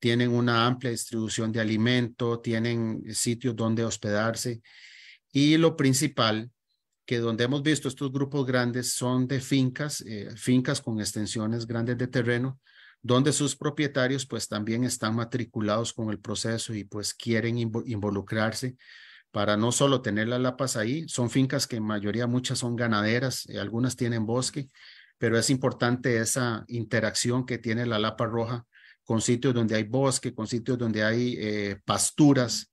tienen una amplia distribución de alimento, tienen sitios donde hospedarse y lo principal que donde hemos visto estos grupos grandes son de fincas, eh, fincas con extensiones grandes de terreno, donde sus propietarios pues también están matriculados con el proceso y pues quieren involucrarse para no solo tener las lapas ahí, son fincas que en mayoría muchas son ganaderas, eh, algunas tienen bosque, pero es importante esa interacción que tiene la lapa roja con sitios donde hay bosque, con sitios donde hay eh, pasturas,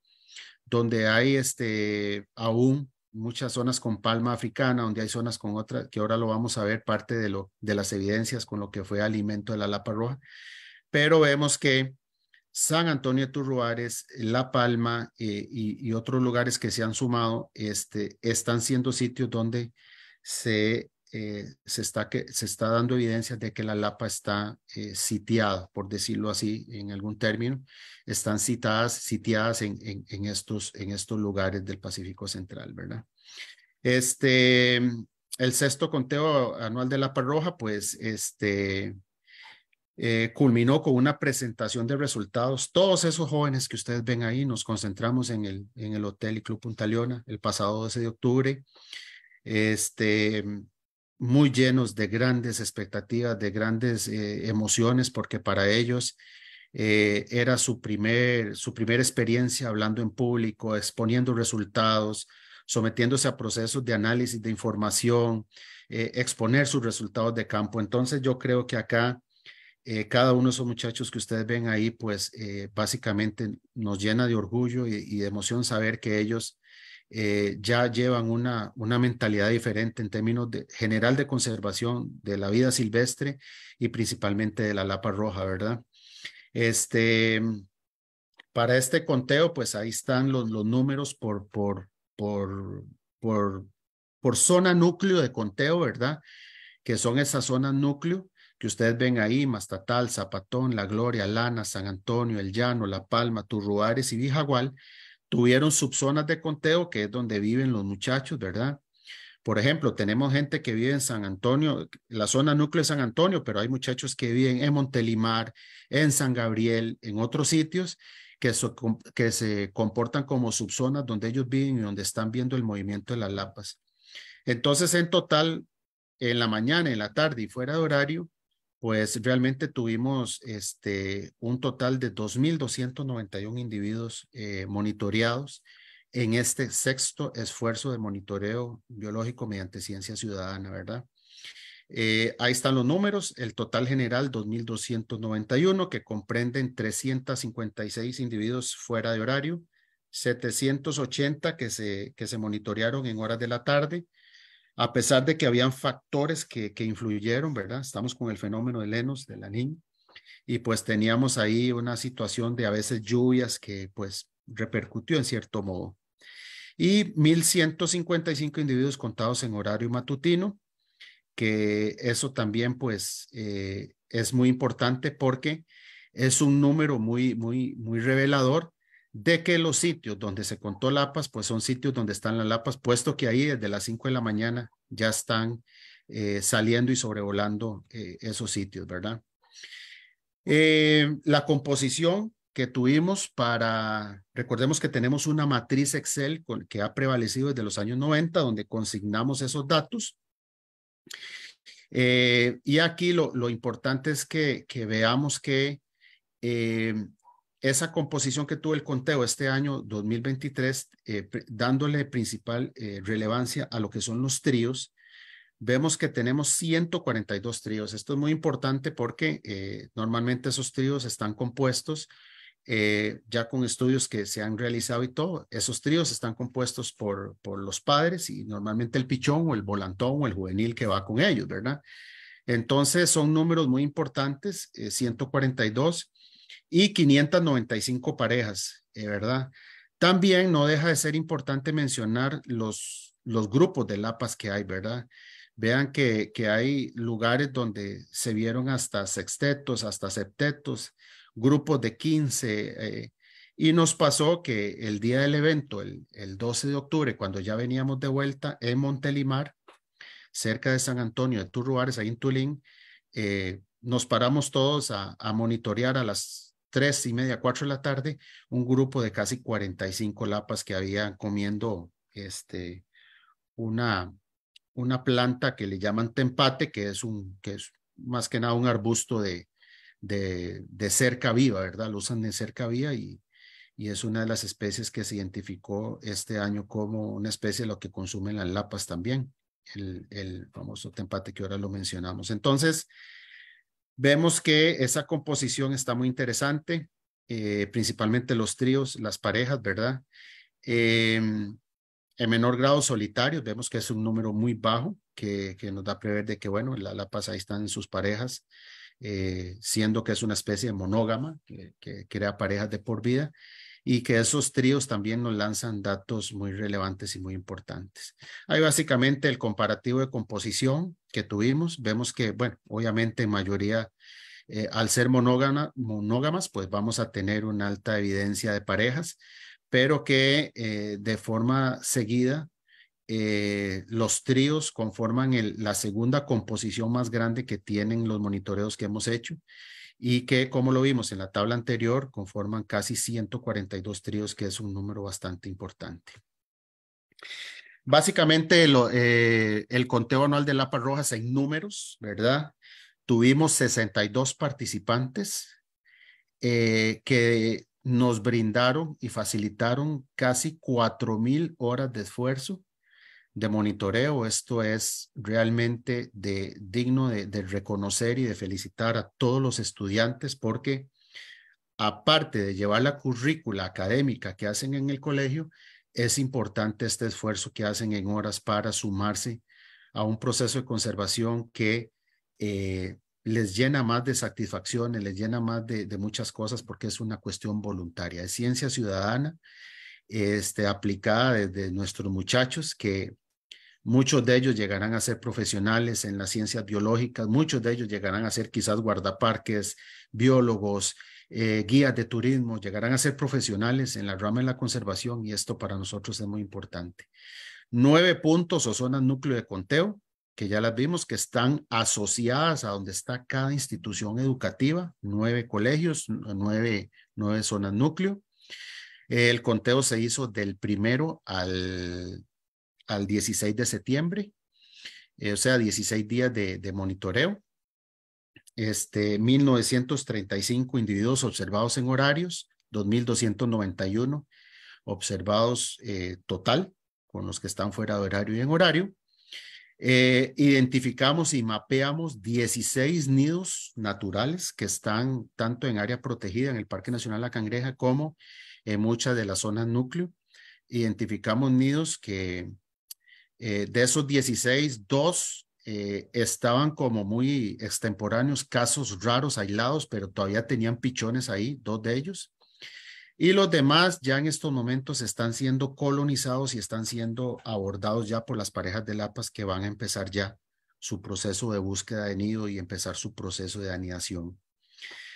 donde hay este, aún muchas zonas con palma africana, donde hay zonas con otras, que ahora lo vamos a ver parte de, lo, de las evidencias con lo que fue alimento de la lapa roja. Pero vemos que San Antonio de Turruares, La Palma eh, y, y, otros lugares que se han sumado, este, están siendo sitios donde se eh, se, está se está dando evidencia de que la Lapa está eh, sitiada, por decirlo así, en algún término, están citadas, sitiadas en, estos, en estos lugares del Pacífico Central, ¿verdad? Este, el sexto conteo anual de Lapa Roja, pues, este, eh, culminó con una presentación de resultados. Todos esos jóvenes que ustedes ven ahí, nos concentramos en el, en el Hotel y Club Punta Leona el pasado 12 de octubre. Este, muy llenos de grandes expectativas, de grandes eh, emociones, porque para ellos eh, era su, primer, su primera experiencia hablando en público, exponiendo resultados, sometiéndose a procesos de análisis de información, eh, exponer sus resultados de campo. Entonces yo creo que acá cada uno de esos muchachos que ustedes ven ahí, pues básicamente nos llena de orgullo y, de emoción saber que ellos eh, ya llevan una, una mentalidad diferente en términos de, general de conservación de la vida silvestre y principalmente de la lapa roja, ¿verdad? Este, mm, para este conteo, pues ahí están los, los números por, por, por, por, por zona núcleo de conteo, ¿verdad? Que son esas zonas núcleo que ustedes ven ahí, Mastatal, Zapatón, La Gloria, Lana, San Antonio, El Llano, La Palma, Turruares y Vijagual, Tuvieron subzonas de conteo, que es donde viven los muchachos, ¿verdad? Por ejemplo, tenemos gente que vive en San Antonio, la zona núcleo de San Antonio, pero hay muchachos que viven en Montelimar, en San Gabriel, en otros sitios que, se comportan como subzonas donde ellos viven y donde están viendo el movimiento de las lapas. Entonces, en total, en la mañana, en la tarde y fuera de horario, pues realmente tuvimos este, un total de 2.291 individuos eh, monitoreados en este sexto esfuerzo de monitoreo biológico mediante ciencia ciudadana, ¿verdad? Eh, ahí están los números, el total general 2.291, que comprenden 356 individuos fuera de horario, 780 que se, que se monitorearon en horas de la tarde, a pesar de que habían factores que, influyeron, ¿verdad? Estamos con el fenómeno de Lenos, de la niña, y pues teníamos ahí una situación de a veces lluvias que pues repercutió en cierto modo. Y 1.155 individuos contados en horario matutino, que eso también pues eh, es muy importante porque es un número muy, muy, muy revelador de que los sitios donde se contó lapas, pues son sitios donde están las lapas, puesto que ahí desde las 5 de la mañana ya están eh, saliendo y sobrevolando eh, esos sitios, ¿verdad? Eh, la composición que tuvimos para, recordemos que tenemos una matriz Excel con, que ha prevalecido desde los años 90, donde consignamos esos datos. y aquí lo, importante es que, que veamos que esa composición que tuvo el conteo este año 2023, eh, dándole principal eh, relevancia a lo que son los tríos, vemos que tenemos 142 tríos. Esto es muy importante porque eh, normalmente esos tríos están compuestos ya con estudios que se han realizado y todo. Esos tríos están compuestos por, por los padres y normalmente el pichón o el volantón o el juvenil que va con ellos, ¿verdad? Entonces son números muy importantes, 142 y 595 parejas, eh, ¿verdad? También no deja de ser importante mencionar los, los grupos de lapas que hay, ¿verdad? Vean que, hay lugares donde se vieron hasta sextetos, hasta septetos, grupos de 15. Eh, y nos pasó que el día del evento, el, 12 de octubre, cuando ya veníamos de vuelta en Montelimar, cerca de San Antonio de Turruares, ahí en Tulín, eh, nos paramos todos a monitorear a las tres y media, cuatro de la tarde, un grupo de casi cuarenta y cinco lapas que habían comiendo este, una, una planta que le llaman tempate, que es, un, que es más que nada un arbusto de, de, de cerca viva, ¿verdad? Lo usan de cerca viva y, y es una de las especies que se identificó este año como una especie de lo que consumen las lapas también, el, el famoso tempate que ahora lo mencionamos. Entonces, Vemos que esa composición está muy interesante, eh, principalmente los tríos, las parejas, ¿verdad? Eh, en menor grado solitario, vemos que es un número muy bajo, que, que nos da a prever de que, bueno, la, la pasa ahí están en sus parejas, eh, siendo que es una especie monógama, que, que crea parejas de por vida y que esos tríos también nos lanzan datos muy relevantes y muy importantes. Hay básicamente el comparativo de composición que tuvimos. Vemos que, bueno, obviamente en mayoría, eh, al ser monógamas, pues vamos a tener una alta evidencia de parejas, pero que eh, de forma seguida eh, los tríos conforman la segunda composición más grande que tienen los monitoreos que hemos hecho y que, como lo vimos en la tabla anterior, conforman casi 142 tríos, que es un número bastante importante. Básicamente, eh, el conteo anual de Lapa Rojas en números, ¿verdad? Tuvimos 62 participantes eh, que nos brindaron y facilitaron casi 4.000 horas de esfuerzo de monitoreo, esto es realmente de, digno de, reconocer y de felicitar a todos los estudiantes porque aparte de llevar la currícula académica que hacen en el colegio, es importante este esfuerzo que hacen en horas para sumarse a un proceso de conservación que eh, les llena más de satisfacciones, les llena más de, muchas cosas porque es una cuestión voluntaria, es ciencia ciudadana este, aplicada desde nuestros muchachos que Muchos de ellos llegarán a ser profesionales en las ciencias biológicas, muchos de ellos llegarán a ser quizás guardaparques, biólogos, eh, guías de turismo, llegarán a ser profesionales en la rama de la conservación y esto para nosotros es muy importante. Nueve puntos o zonas núcleo de conteo, que ya las vimos, que están asociadas a donde está cada institución educativa, nueve colegios, nueve zonas núcleo. El conteo se hizo del primero al al 16 de septiembre, eh, o sea, 16 días de, monitoreo. Este, 1.935 individuos observados en horarios, 2.291 observados eh, total, con los que están fuera de horario y en horario. Eh, identificamos y mapeamos 16 nidos naturales que están tanto en área protegida en el Parque Nacional La Cangreja como en muchas de las zonas núcleo. Identificamos nidos que eh, de esos 16, dos eh, estaban como muy extemporáneos, casos raros, aislados, pero todavía tenían pichones ahí, dos de ellos. Y los demás ya en estos momentos están siendo colonizados y están siendo abordados ya por las parejas de lapas que van a empezar ya su proceso de búsqueda de nido y empezar su proceso de anidación.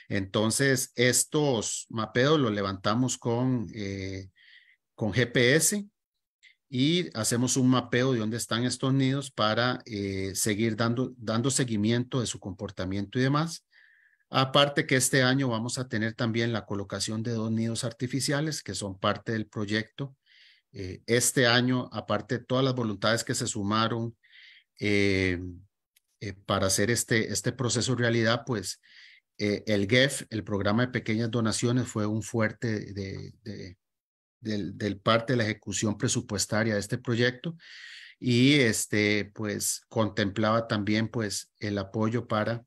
Entonces, estos mapeos los levantamos con, eh, con GPS y hacemos un mapeo de dónde están estos nidos para eh, seguir dando, dando seguimiento de su comportamiento y demás. Aparte que este año vamos a tener también la colocación de dos nidos artificiales que son parte del proyecto. Eh, este año, aparte de todas las voluntades que se sumaron eh, para hacer este, este proceso realidad, pues el GEF, el programa de pequeñas donaciones, fue un fuerte de del, parte de la ejecución presupuestaria de este proyecto y este, pues contemplaba también pues el apoyo para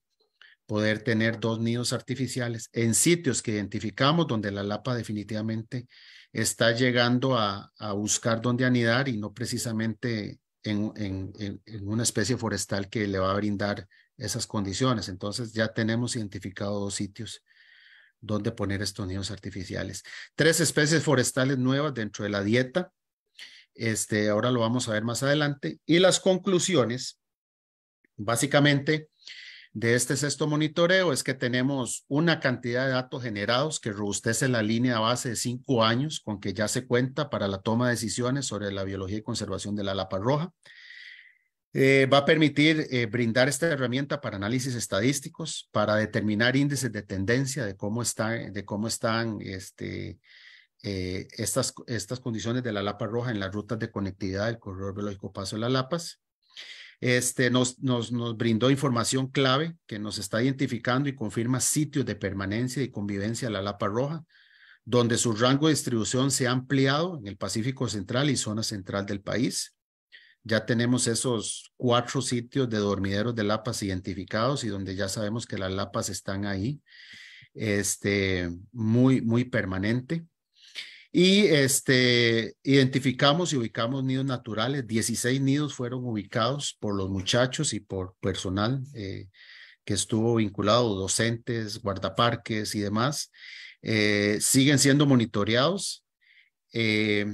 poder tener dos nidos artificiales en sitios que identificamos donde la lapa definitivamente está llegando a, buscar dónde anidar y no precisamente en, en, en, en, una especie forestal que le va a brindar esas condiciones. Entonces ya tenemos identificado dos sitios dónde poner estos nidos artificiales. Tres especies forestales nuevas dentro de la dieta. Este, ahora lo vamos a ver más adelante. Y las conclusiones, básicamente, de este sexto monitoreo es que tenemos una cantidad de datos generados que robustece la línea base de cinco años con que ya se cuenta para la toma de decisiones sobre la biología y conservación de la lapa roja. Eh, va a permitir eh, brindar esta herramienta para análisis estadísticos, para determinar índices de tendencia de cómo están, de cómo están este, eh, estas, condiciones de la Lapa Roja en las rutas de conectividad del corredor biológico Paso de la Lapas. Este, nos, nos brindó información clave que nos está identificando y confirma sitios de permanencia y convivencia de la Lapa Roja, donde su rango de distribución se ha ampliado en el Pacífico Central y zona central del país. Ya tenemos esos cuatro sitios de dormideros de lapas identificados y donde ya sabemos que las lapas están ahí, este, muy, muy permanente. Y este, identificamos y ubicamos nidos naturales. 16 nidos fueron ubicados por los muchachos y por personal eh, que estuvo vinculado, docentes, guardaparques y demás. Eh, siguen siendo monitoreados. Eh,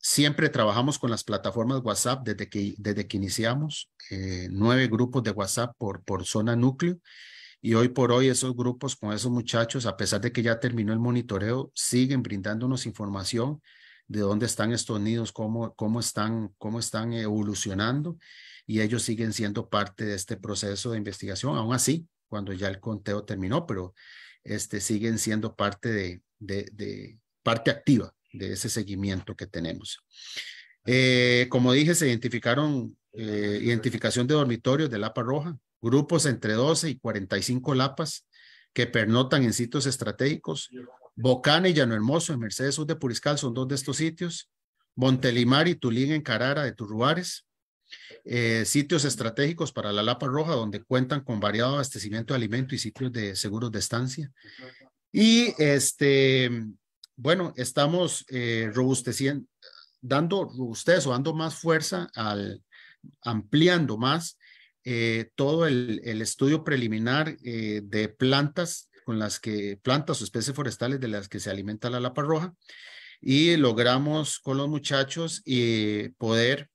Siempre trabajamos con las plataformas WhatsApp desde que, desde que iniciamos, eh, nueve grupos de WhatsApp por, por zona núcleo. Y hoy por hoy esos grupos con esos muchachos, a pesar de que ya terminó el monitoreo, siguen brindándonos información de dónde están estos nidos, cómo, cómo, están, cómo están evolucionando y ellos siguen siendo parte de este proceso de investigación, aún así, cuando ya el conteo terminó, pero este, siguen siendo parte, de, de parte activa de ese seguimiento que tenemos. Eh, como dije, se identificaron eh, identificación de dormitorios de Lapa Roja, grupos entre 12 y 45 lapas que pernotan en sitios estratégicos. Bocana y Llano Hermoso en Mercedes Sur de Puriscal son dos de estos sitios. Montelimar y Tulín en Carara de Turruares. Eh, sitios estratégicos para la Lapa Roja donde cuentan con variado abastecimiento de alimento y sitios de seguros de estancia. Y este, bueno, estamos eh, robusteciendo, dando robustez o dando más fuerza al, ampliando más eh, todo el, estudio preliminar eh, de plantas con las que, plantas o especies forestales de las que se alimenta la lapa roja y logramos con los muchachos poder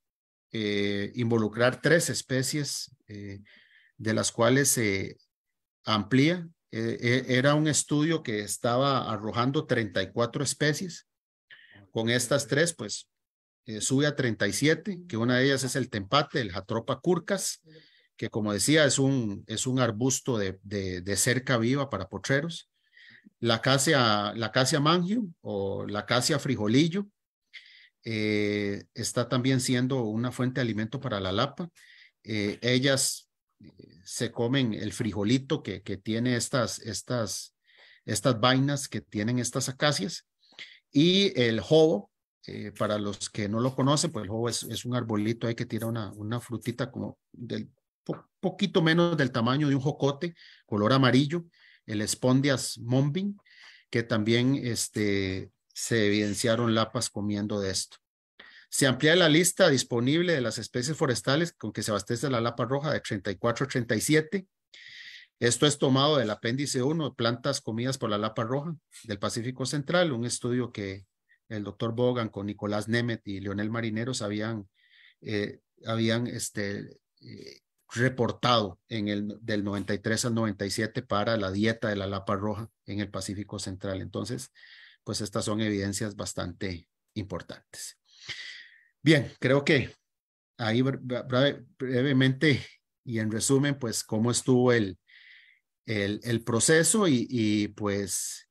involucrar tres especies de las cuales se amplía eh, eh, era un estudio que estaba arrojando 34 especies. Con estas tres, pues eh, sube a 37, que una de ellas es el tempate, el Jatropa curcas, que como decía es un, es un arbusto de, cerca viva para potreros. La casia, la mangium o la casia frijolillo está también siendo una fuente de alimento para la lapa. ellas eh, se comen el frijolito que, que tiene estas, estas, estas vainas que tienen estas acacias y el jobo, eh, para los que no lo conocen, pues el jobo es, un arbolito ahí que tira una, una frutita como del poquito menos del tamaño de un jocote, color amarillo, el Spondias mombin, que también este, se evidenciaron lapas comiendo de esto. Se amplía la lista disponible de las especies forestales con que se abastece la lapa roja de 34 a 37. Esto es tomado del apéndice 1 plantas comidas por la lapa roja del Pacífico Central, un estudio que el doctor Bogan con Nicolás Nemet y Leonel Marineros habían, eh, habían este, eh, reportado en el, del 93 al 97 para la dieta de la lapa roja en el Pacífico Central. Entonces, pues estas son evidencias bastante importantes. Bien, creo que ahí brevemente y en resumen, pues cómo estuvo el, el, proceso y, pues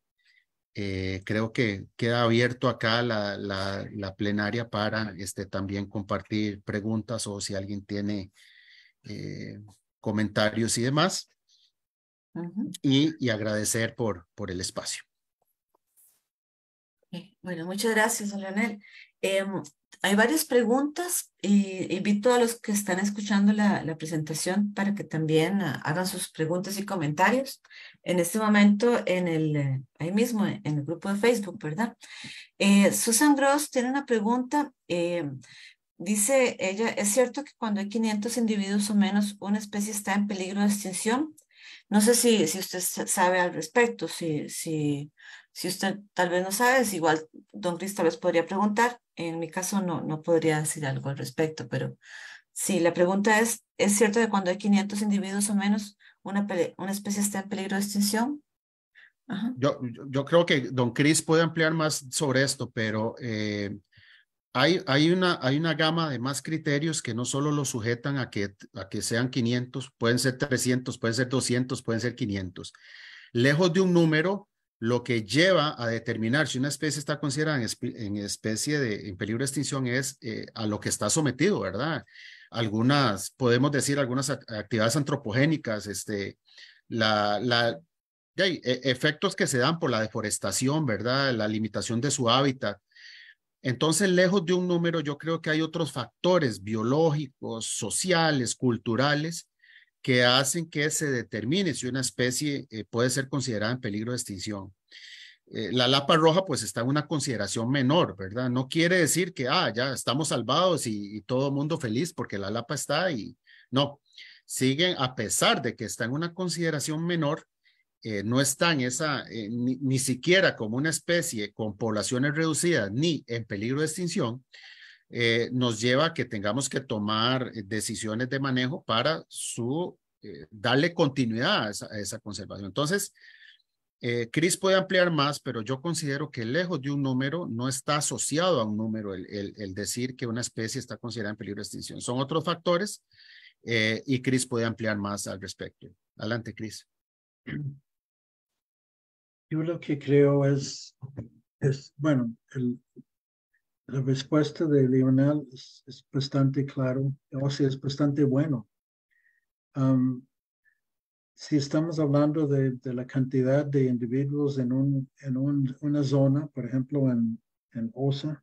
eh, creo que queda abierto acá la, plenaria para este, también compartir preguntas o si alguien tiene eh, comentarios y demás. y, y, agradecer por, por el espacio. Bueno, muchas gracias, Leonel. Em, hay varias preguntas y invito a los que están escuchando la, presentación para que también ah, hagan sus preguntas y comentarios. En este momento, en el, eh, ahí mismo, eh, en el grupo de Facebook, ¿verdad? Eh, Susan Gross tiene una pregunta. dice ella, ¿es cierto que cuando hay 500 individuos o menos, una especie está en peligro de extinción? No sé si, si usted sabe al respecto, si, si si usted tal vez no sabe, es igual, don Cris tal podría preguntar. En mi caso no, no podría decir algo al respecto, pero si la pregunta es, ¿es cierto que cuando hay 500 individuos o menos, una, una especie está en peligro de extinción? Yo, yo creo que don Cris puede ampliar más sobre esto, pero eh, hay, hay, una, hay una gama de más criterios que no solo lo sujetan a que, a que sean 500, pueden ser 300, pueden ser 200, pueden ser 500. Lejos de un número, lo que lleva a determinar si una especie está considerada en, especie de en peligro de extinción es eh, a lo que está sometido, ¿verdad? Algunas, podemos decir, algunas actividades antropogénicas, este, la, la, hay e-, efectos que se dan por la deforestación, ¿verdad? La limitación de su hábitat. Entonces, lejos de un número, yo creo que hay otros factores biológicos, sociales, culturales, que hacen que se determine si una especie eh, puede ser considerada en peligro de extinción. Eh, la lapa roja pues está en una consideración menor, ¿verdad? No quiere decir que, ah, ya estamos salvados y, todo el mundo feliz porque la lapa está y no, siguen, a pesar de que está en una consideración menor, eh, no están esa, ni, siquiera como una especie con poblaciones reducidas ni en peligro de extinción, eh, nos lleva a que tengamos que tomar eh, decisiones de manejo para su, eh, darle continuidad a esa, conservación. Entonces, Chris puede ampliar más, pero yo considero que lejos de un número no está asociado a un número el, decir que una especie está considerada en peligro de extinción. Son otros factores y Chris puede ampliar más al respecto. Adelante, Chris. Yo lo que creo es bueno, el, la respuesta de Lionel es, bastante claro, o sea, es bastante bueno. Um, si estamos hablando de, la cantidad de individuos en, un, en una zona, por ejemplo, en, OSA,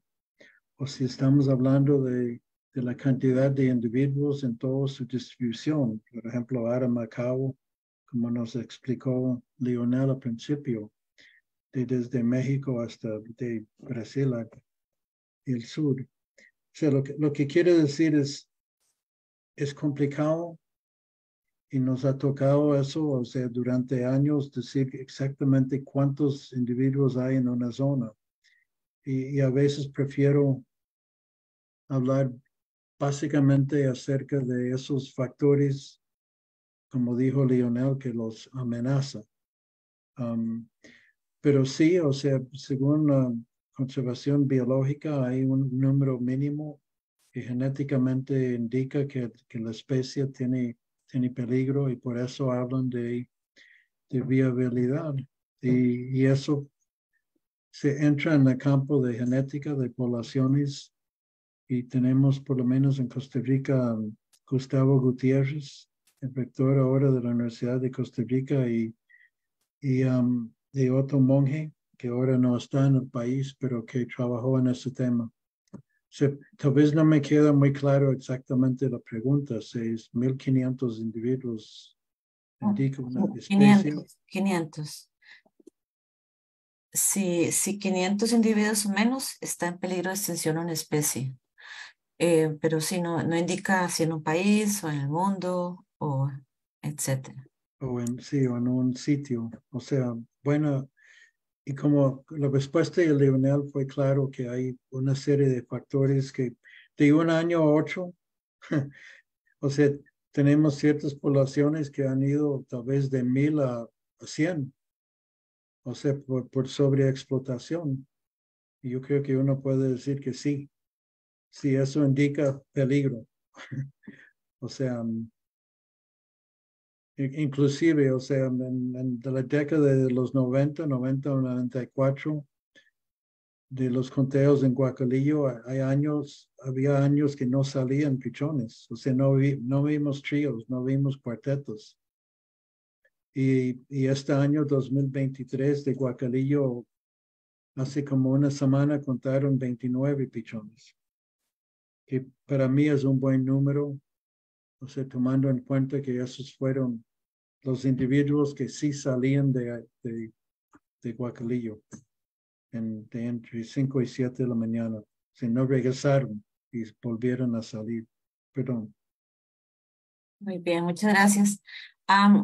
o si estamos hablando de, la cantidad de individuos en toda su distribución, por ejemplo, ahora Macao, como nos explicó Lionel al principio, desde México hasta de Brasil el sur. O sea, lo que, quiere decir es, es complicado y nos ha tocado eso, o sea, durante años decir exactamente cuántos individuos hay en una zona. Y, a veces prefiero hablar básicamente acerca de esos factores, como dijo Lionel, que los amenaza. pero sí, o sea, según conservación biológica hay un número mínimo que genéticamente indica que, la especie tiene, tiene peligro y por eso hablan de, de viabilidad. Y, eso se entra en el campo de genética de poblaciones y tenemos por lo menos en Costa Rica Gustavo Gutiérrez, el rector ahora de la Universidad de Costa Rica y, y um, de Otto Monge, que ahora no está en el país, pero que trabajó en ese tema. tal vez no me queda muy claro exactamente la pregunta, 1.500 individuos indica oh, una oh, especie. 500, Si, 500 individuos o menos está en peligro de extinción una especie, eh, pero si no, no indica si en un país o en el mundo o etcétera. O en, sí, o en un sitio. O sea, bueno, y como la respuesta del Leonel fue claro que hay una serie de factores que de un año a ocho, [LAUGHS] o sea, tenemos ciertas poblaciones que han ido tal vez de mil a cien, o sea, por, por sobreexplotación. Y yo creo que uno puede decir que sí, si eso indica peligro. [LAUGHS] o sea, inclusive, o sea, en, de la década de los 90, 90, 94, de los conteos en Guacalillo, hay años, había años que no salían pichones, o sea, no, no vimos tríos, no vimos cuartetos. Y, y, este año 2023 de Guacalillo, hace como una semana contaron 29 pichones, que para mí es un buen número, o sea, tomando en cuenta que esos fueron los individuos que sí salían de, de, Guacalillo en, entre 5 y 7 de la mañana, si no regresaron y volvieron a salir. Perdón. Muy bien, muchas gracias.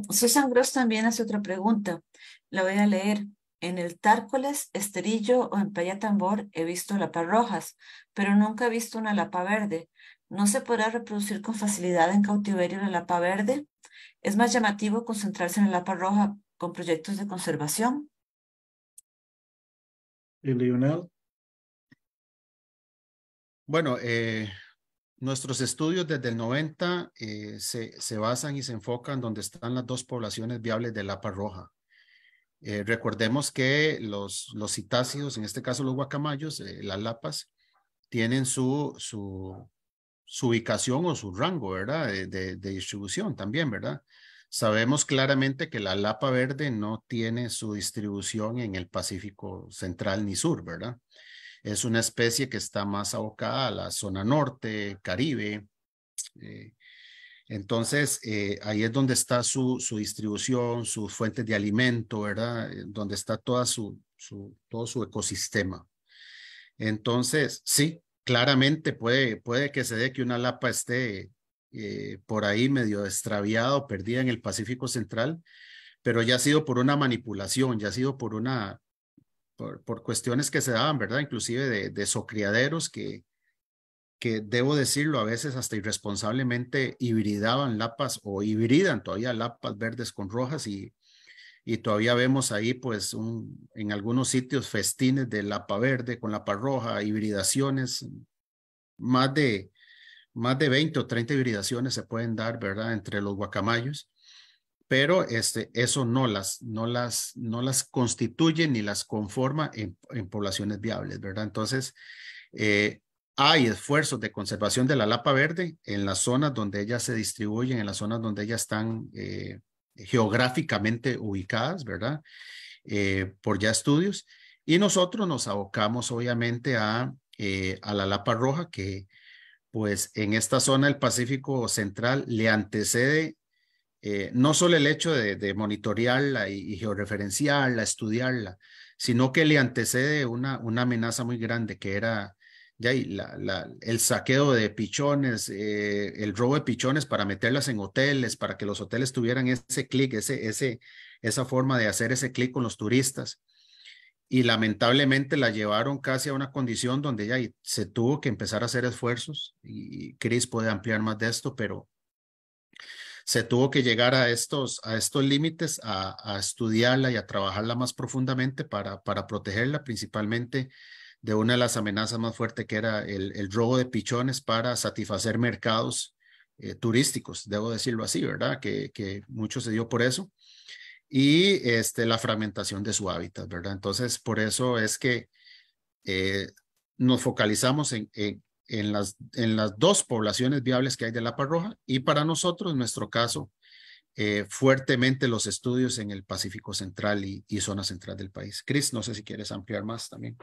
Susan Gross también hace otra pregunta. La voy a leer. En el Tárcoles, Esterillo o en Tambor he visto lapas rojas, pero nunca he visto una lapa verde no se podrá reproducir con facilidad en cautiverio la lapa verde. Es más llamativo concentrarse en la lapa roja con proyectos de conservación. ¿Y Lionel? Bueno, eh, nuestros estudios desde el 90 eh, se, se, basan y se enfocan donde están las dos poblaciones viables de lapa roja. Eh, recordemos que los, los citáceos, en este caso los guacamayos, las lapas, tienen su, su, su ubicación o su rango, ¿verdad? Eh, de, distribución también, ¿verdad? Sabemos claramente que la lapa verde no tiene su distribución en el Pacífico Central ni Sur, ¿verdad? Es una especie que está más abocada a la zona norte, Caribe. Eh, entonces, eh, ahí es donde está su, distribución, sus fuentes de alimento, ¿verdad? Donde está toda su, su, todo su ecosistema. Entonces, sí, claramente puede, puede que se dé que una lapa esté eh, por ahí medio extraviada o perdida en el Pacífico Central, pero ya ha sido por una manipulación, ya ha sido por una, por, por cuestiones que se daban, ¿verdad? Inclusive de, de socriaderos que, que debo decirlo, a veces hasta irresponsablemente hibridaban lapas o hibridan todavía lapas verdes con rojas y y todavía vemos ahí pues en algunos sitios festines de lapa verde con lapa roja, hibridaciones, más de, más de 20 o 30 hibridaciones se pueden dar, ¿verdad? Entre los guacamayos, pero este, eso no las, no, las, no las constituye ni las conforma en, poblaciones viables, ¿verdad? Entonces, eh, hay esfuerzos de conservación de la lapa verde en las zonas donde ellas se distribuyen, en las zonas donde ellas están eh, geográficamente ubicadas, ¿verdad? Eh, por ya estudios. Y nosotros nos abocamos obviamente a, eh, a la Lapa Roja, que pues en esta zona del Pacífico Central le antecede eh, no solo el hecho de, monitorearla y, y, georreferenciarla, estudiarla, sino que le antecede una, una amenaza muy grande que era el saqueo de pichones, eh, el robo de pichones para meterlas en hoteles, para que los hoteles tuvieran ese clic, ese, esa forma de hacer ese clic con los turistas. Y lamentablemente la llevaron casi a una condición donde ya se tuvo que empezar a hacer esfuerzos, y Chris puede ampliar más de esto, pero se tuvo que llegar a estos, a estos límites, a, a estudiarla y a trabajarla más profundamente para, para protegerla principalmente de una de las amenazas más fuertes que era el, robo de pichones para satisfacer mercados eh, turísticos, debo decirlo así, ¿verdad? Que, mucho se dio por eso. Y este, la fragmentación de su hábitat, ¿verdad? Entonces, por eso es que eh, nos focalizamos en, en, las, en las dos poblaciones viables que hay de la parroja y para nosotros, en nuestro caso, eh, fuertemente los estudios en el Pacífico Central y, y zona central del país. Chris, no sé si quieres ampliar más también.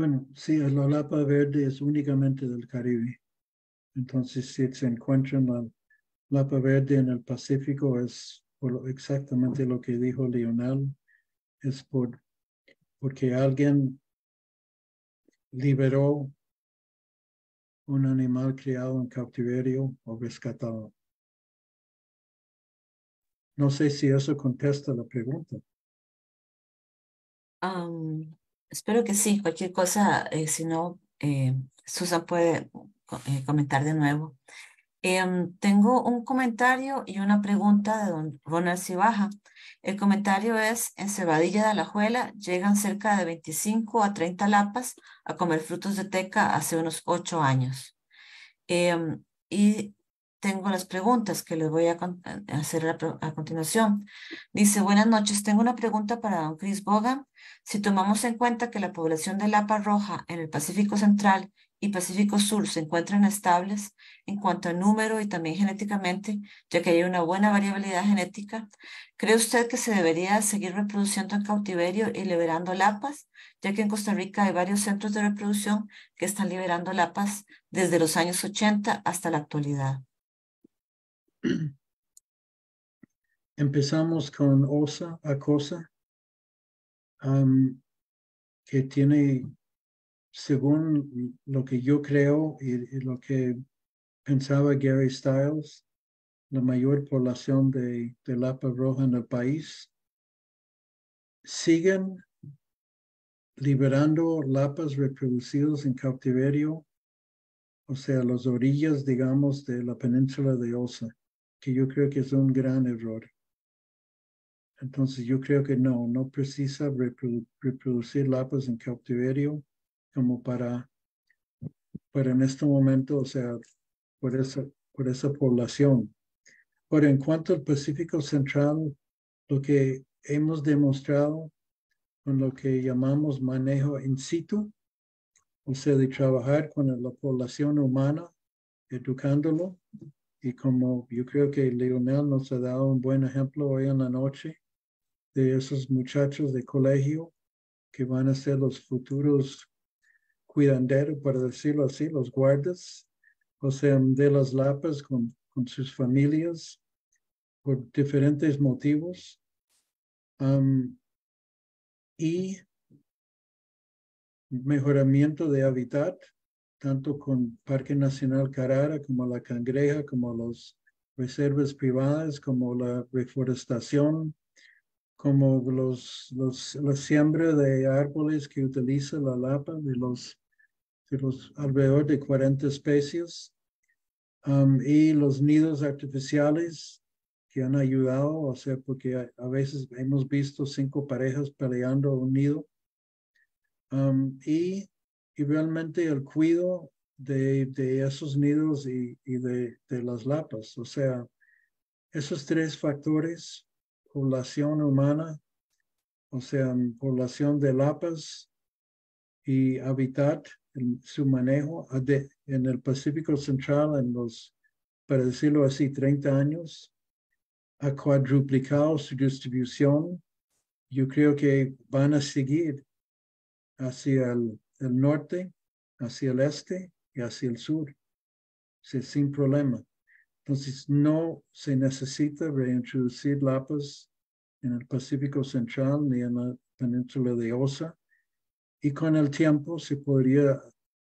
Bueno, sí, la lapa verde es únicamente del Caribe. Entonces, si se encuentra la lapa verde en el Pacífico, es exactamente lo que dijo Lionel, es por, porque alguien liberó un animal criado en cautiverio o rescatado. No sé si eso contesta la pregunta. Um, Espero que sí. Cualquier cosa, eh, si no, eh, Susan puede eh, comentar de nuevo. Em, tengo un comentario y una pregunta de don Ronald Cibaja. El comentario es, en Cebadilla de Alajuela llegan cerca de 25 a 30 lapas a comer frutos de teca hace unos ocho años. Em, y tengo las preguntas que les voy a hacer a, continuación. Dice, buenas noches, tengo una pregunta para don Chris Bogan. Si tomamos en cuenta que la población de Lapa Roja en el Pacífico Central y Pacífico Sur se encuentran estables en cuanto a número y también genéticamente, ya que hay una buena variabilidad genética, ¿cree usted que se debería seguir reproduciendo en cautiverio y liberando lapas, ya que en Costa Rica hay varios centros de reproducción que están liberando lapas desde los años 80 hasta la actualidad? Empezamos con Osa, Acosa, que tiene, según lo que yo creo y, lo que pensaba Gary Stiles, la mayor población de, de Lapa Roja en el país, siguen liberando lapas reproducidos en cautiverio, o sea, las orillas, digamos, de la península de Osa que yo creo que es un gran error. Entonces yo creo que no, no precisa reproducir lapas en cautiverio como para, para en este momento, o sea, por esa, por esa población. Pero en cuanto al Pacífico Central, lo que hemos demostrado con lo que llamamos manejo in situ, o sea, de trabajar con la población humana, educándolo, y como yo creo que Leonel nos ha dado un buen ejemplo hoy en la noche de esos muchachos de colegio que van a ser los futuros cuidanderos, para decirlo así, los guardas, o sea, de las lapas con, sus familias por diferentes motivos. y mejoramiento de hábitat tanto con Parque Nacional Carara como la Cangreja, como las reservas privadas, como la reforestación, como los, la siembra de árboles que utiliza la Lapa, de los, de los alrededor de 40 especies, um, y los nidos artificiales que han ayudado, o sea, porque a, veces hemos visto cinco parejas peleando un nido. Um, y y realmente el cuidado de, esos nidos y, de, de, las lapas. O sea, esos tres factores, población humana, o sea, población de lapas y hábitat, su manejo en el Pacífico Central en los, para decirlo así, 30 años, ha cuadruplicado su distribución. Yo creo que van a seguir hacia el el norte, hacia el este y hacia el sur, sin problema. Entonces, no se necesita reintroducir lapas en el Pacífico Central ni en la península de Osa. Y con el tiempo se podría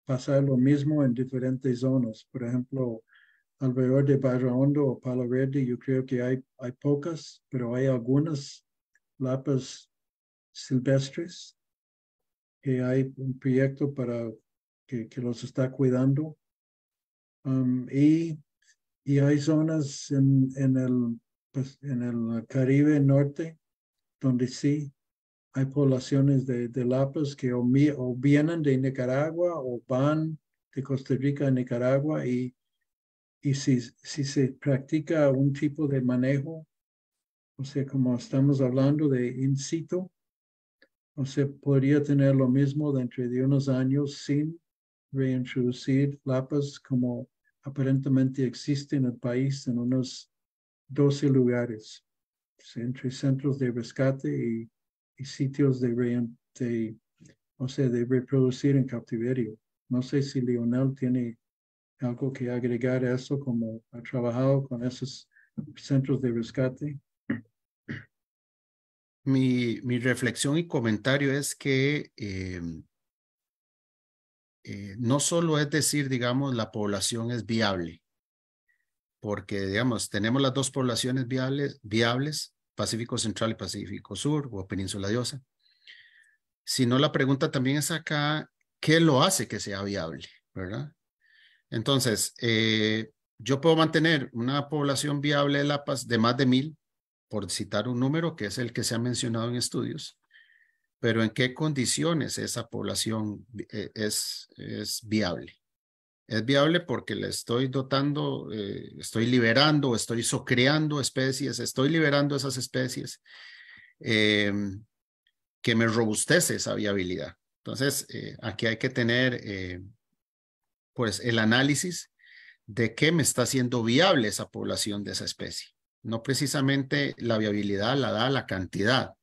pasar lo mismo en diferentes zonas. Por ejemplo, alrededor de Barra Hondo o Palo Verde, yo creo que hay, hay pocas, pero hay algunas lapas silvestres que hay un proyecto para que, que los está cuidando. Um, y, hay zonas en, en, el, pues, en el Caribe Norte donde sí hay poblaciones de, de lapas que o, vienen de Nicaragua o van de Costa Rica a Nicaragua y, y si, si se practica un tipo de manejo, o sea, como estamos hablando de in situ, o sea, podría tener lo mismo dentro de unos años sin reintroducir lapas como aparentemente existe en el país en unos 12 lugares, pues, entre centros de rescate y, sitios de, o sea, de reproducir en cautiverio. No sé si Lionel tiene algo que agregar a eso, como ha trabajado con esos centros de rescate mi, reflexión y comentario es que em, eh, no solo es decir, digamos, la población es viable, porque, digamos, tenemos las dos poblaciones viables, viables Pacífico Central y Pacífico Sur o Península Diosa, sino la pregunta también es acá, ¿qué lo hace que sea viable? ¿Verdad? Entonces, eh, yo puedo mantener una población viable de, la, de más de mil por citar un número que es el que se ha mencionado en estudios, pero en qué condiciones esa población eh, es, es viable. Es viable porque le estoy dotando, eh, estoy liberando, estoy socreando especies, estoy liberando esas especies eh, que me robustece esa viabilidad. Entonces, aquí hay que tener pues el análisis de qué me está haciendo viable esa población de esa especie no precisamente la viabilidad la da la cantidad,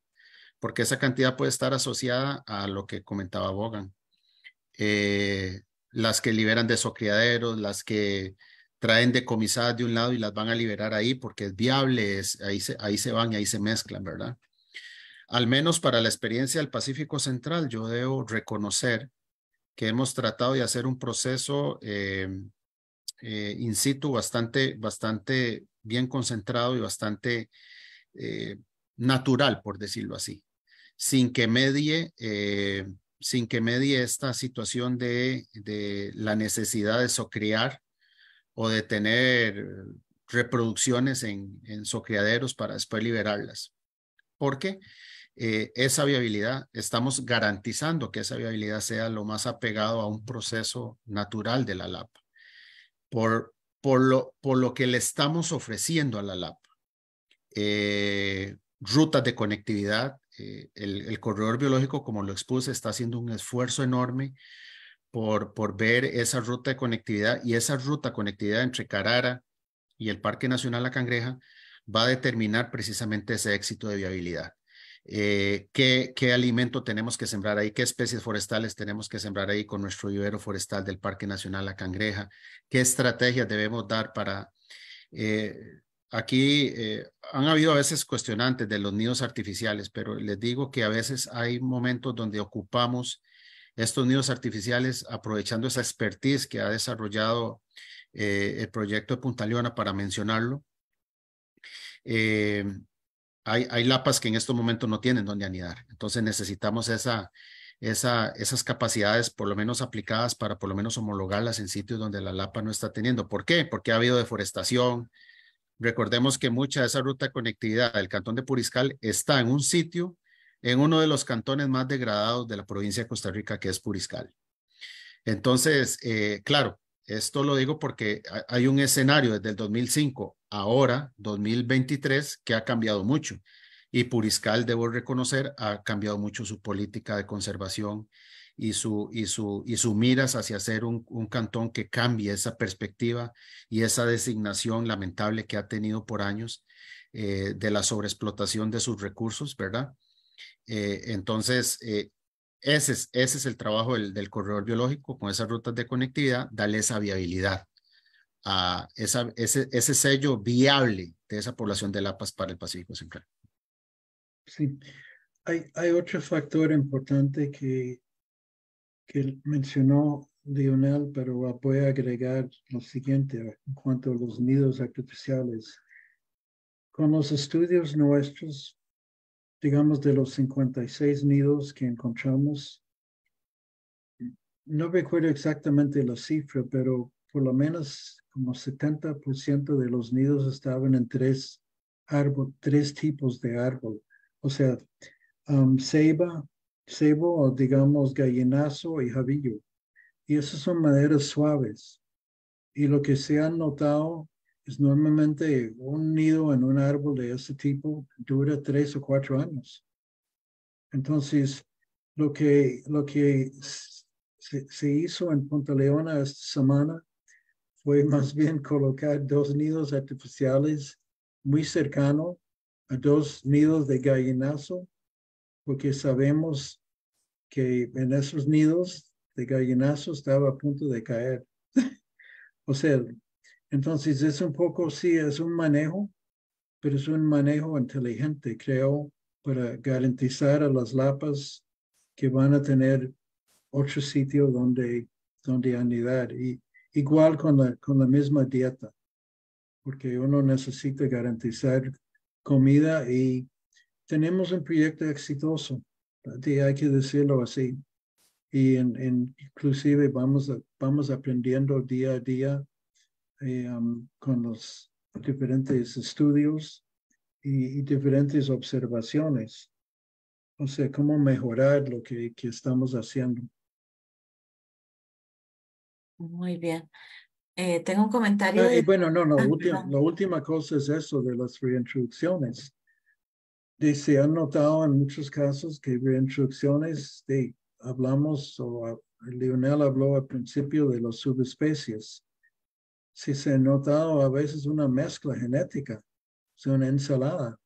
porque esa cantidad puede estar asociada a lo que comentaba Bogan. Eh, las que liberan de socriaderos las que traen decomisadas de un lado y las van a liberar ahí porque es viable, ahí, se, ahí se van y ahí se mezclan, ¿verdad? Al menos para la experiencia del Pacífico Central, yo debo reconocer que hemos tratado de hacer un proceso eh, eh, in situ bastante, bastante bien concentrado y bastante eh, natural, por decirlo así, sin que medie, eh, sin que medie esta situación de, la necesidad de socriar o de tener reproducciones en, en socriaderos para después liberarlas. Porque eh, esa viabilidad, estamos garantizando que esa viabilidad sea lo más apegado a un proceso natural de la lapa. Por, por lo, que le estamos ofreciendo a la LAP. Eh, rutas de conectividad, eh, el, corredor biológico, como lo expuse, está haciendo un esfuerzo enorme por, por ver esa ruta de conectividad y esa ruta de conectividad entre Carara y el Parque Nacional La Cangreja va a determinar precisamente ese éxito de viabilidad. Eh, qué, qué, alimento tenemos que sembrar ahí, qué especies forestales tenemos que sembrar ahí con nuestro vivero forestal del Parque Nacional La Cangreja, qué estrategias debemos dar para... Eh, aquí eh, han habido a veces cuestionantes de los nidos artificiales, pero les digo que a veces hay momentos donde ocupamos estos nidos artificiales aprovechando esa expertise que ha desarrollado el proyecto de Punta Leona para mencionarlo hay, lapas que en este momento no tienen donde anidar. Entonces necesitamos esa, esa, esas capacidades por lo menos aplicadas para por lo menos homologarlas en sitios donde la lapa no está teniendo. ¿Por qué? Porque ha habido deforestación. Recordemos que mucha de esa ruta de conectividad del cantón de Puriscal está en un sitio, en uno de los cantones más degradados de la provincia de Costa Rica, que es Puriscal. Entonces, eh, claro, esto lo digo porque hay un escenario desde el 2005, ahora 2023, que ha cambiado mucho. Y Puriscal, debo reconocer, ha cambiado mucho su política de conservación y su, y su, y su miras hacia ser un, cantón que cambie esa perspectiva y esa designación lamentable que ha tenido por años eh, de la sobreexplotación de sus recursos, ¿verdad? Eh, entonces, eh, ese es, ese el trabajo del, corredor biológico con esas rutas de conectividad, darle esa viabilidad, a ese, sello viable de esa población de lapas para el Pacífico Central. Sí, hay, hay otro factor importante que, que mencionó Lionel, pero voy a agregar lo siguiente en cuanto a los nidos artificiales. Con los estudios nuestros digamos, de los 56 nidos que encontramos, no recuerdo exactamente la cifra, pero por lo menos como 70% de los nidos estaban en tres, árbol, tres tipos de árbol. O sea, um, ceiba, cebo o digamos gallinazo y javillo. Y esas son maderas suaves. Y lo que se han notado es normalmente un nido en un árbol de este tipo dura tres o cuatro años. Entonces, lo que, lo que se, hizo en Punta Leona esta semana fue [LAUGHS] más bien colocar dos nidos artificiales muy cercano a dos nidos de gallinazo, porque sabemos que en esos nidos de gallinazo estaba a punto de caer. [LAUGHS] o sea, entonces es un poco, sí, es un manejo, pero es un manejo inteligente, creo, para garantizar a las lapas que van a tener otro sitio donde, donde anidar. Y igual con la, con la misma dieta, porque uno necesita garantizar comida y tenemos un proyecto exitoso, hay que decirlo así. Y inclusive vamos, vamos aprendiendo día a día eh, con los diferentes estudios y, diferentes observaciones. O sea, cómo mejorar lo que, estamos haciendo. Muy bien. Eh, tengo un comentario. Ah, bueno, no, no, ah, la última cosa es eso de las reintroducciones. se han notado en muchos casos que reintroducciones, de, hablamos, o a, Leonel habló al principio de las subespecies si se ha notado a veces una mezcla genética, es una ensalada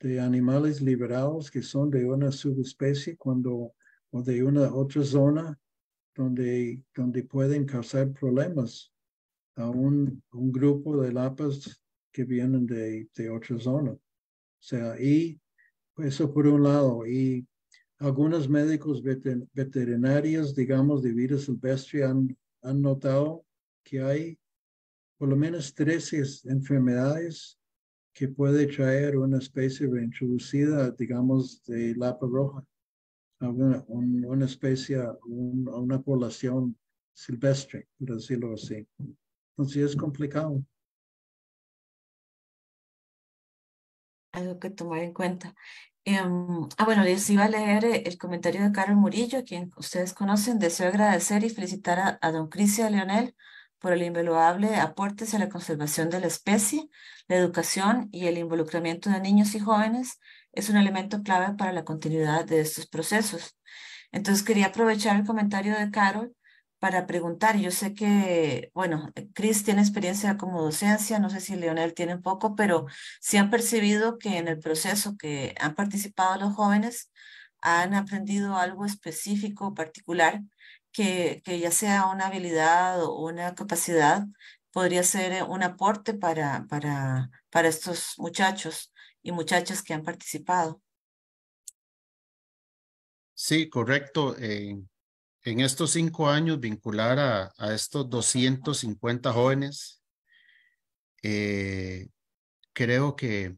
de animales liberados que son de una subespecie cuando, o de una otra zona donde, donde pueden causar problemas a un, grupo de lapas que vienen de, de otra zona. O sea, y eso por un lado, y algunos médicos veterinarios, digamos, de vida silvestre han, han notado que hay por lo menos 13 enfermedades que puede traer una especie reintroducida, digamos, de lapa roja a una, una especie, a una población silvestre, por decirlo así. Entonces es complicado. Algo que tomar en cuenta. Em, ah, bueno, les iba a leer eh, el comentario de Carol Murillo, quien ustedes conocen. Deseo agradecer y felicitar a, a don Cristian Leonel por el invaluable aportes a la conservación de la especie, la educación y el involucramiento de niños y jóvenes es un elemento clave para la continuidad de estos procesos. Entonces quería aprovechar el comentario de Carol para preguntar, yo sé que, bueno, Chris tiene experiencia como docencia, no sé si Leonel tiene un poco, pero si han percibido que en el proceso que han participado los jóvenes han aprendido algo específico, particular, que, ya sea una habilidad o una capacidad, podría ser eh, un aporte para, para, para estos muchachos y muchachas que han participado. Sí, correcto. Eh, en estos cinco años, vincular a, a estos 250 jóvenes, eh, creo que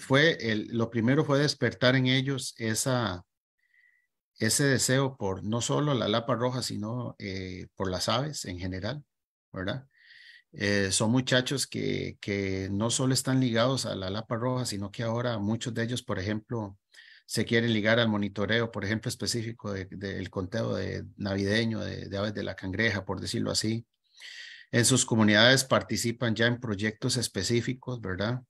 fue el, lo primero fue despertar en ellos esa, ese deseo por no solo la lapa roja, sino eh, por las aves en general, ¿verdad? Eh, son muchachos que, no solo están ligados a la lapa roja, sino que ahora muchos de ellos, por ejemplo, se quieren ligar al monitoreo, por ejemplo, específico del conteo de navideño de, aves de la cangreja, por decirlo así. En sus comunidades participan ya en proyectos específicos, ¿verdad?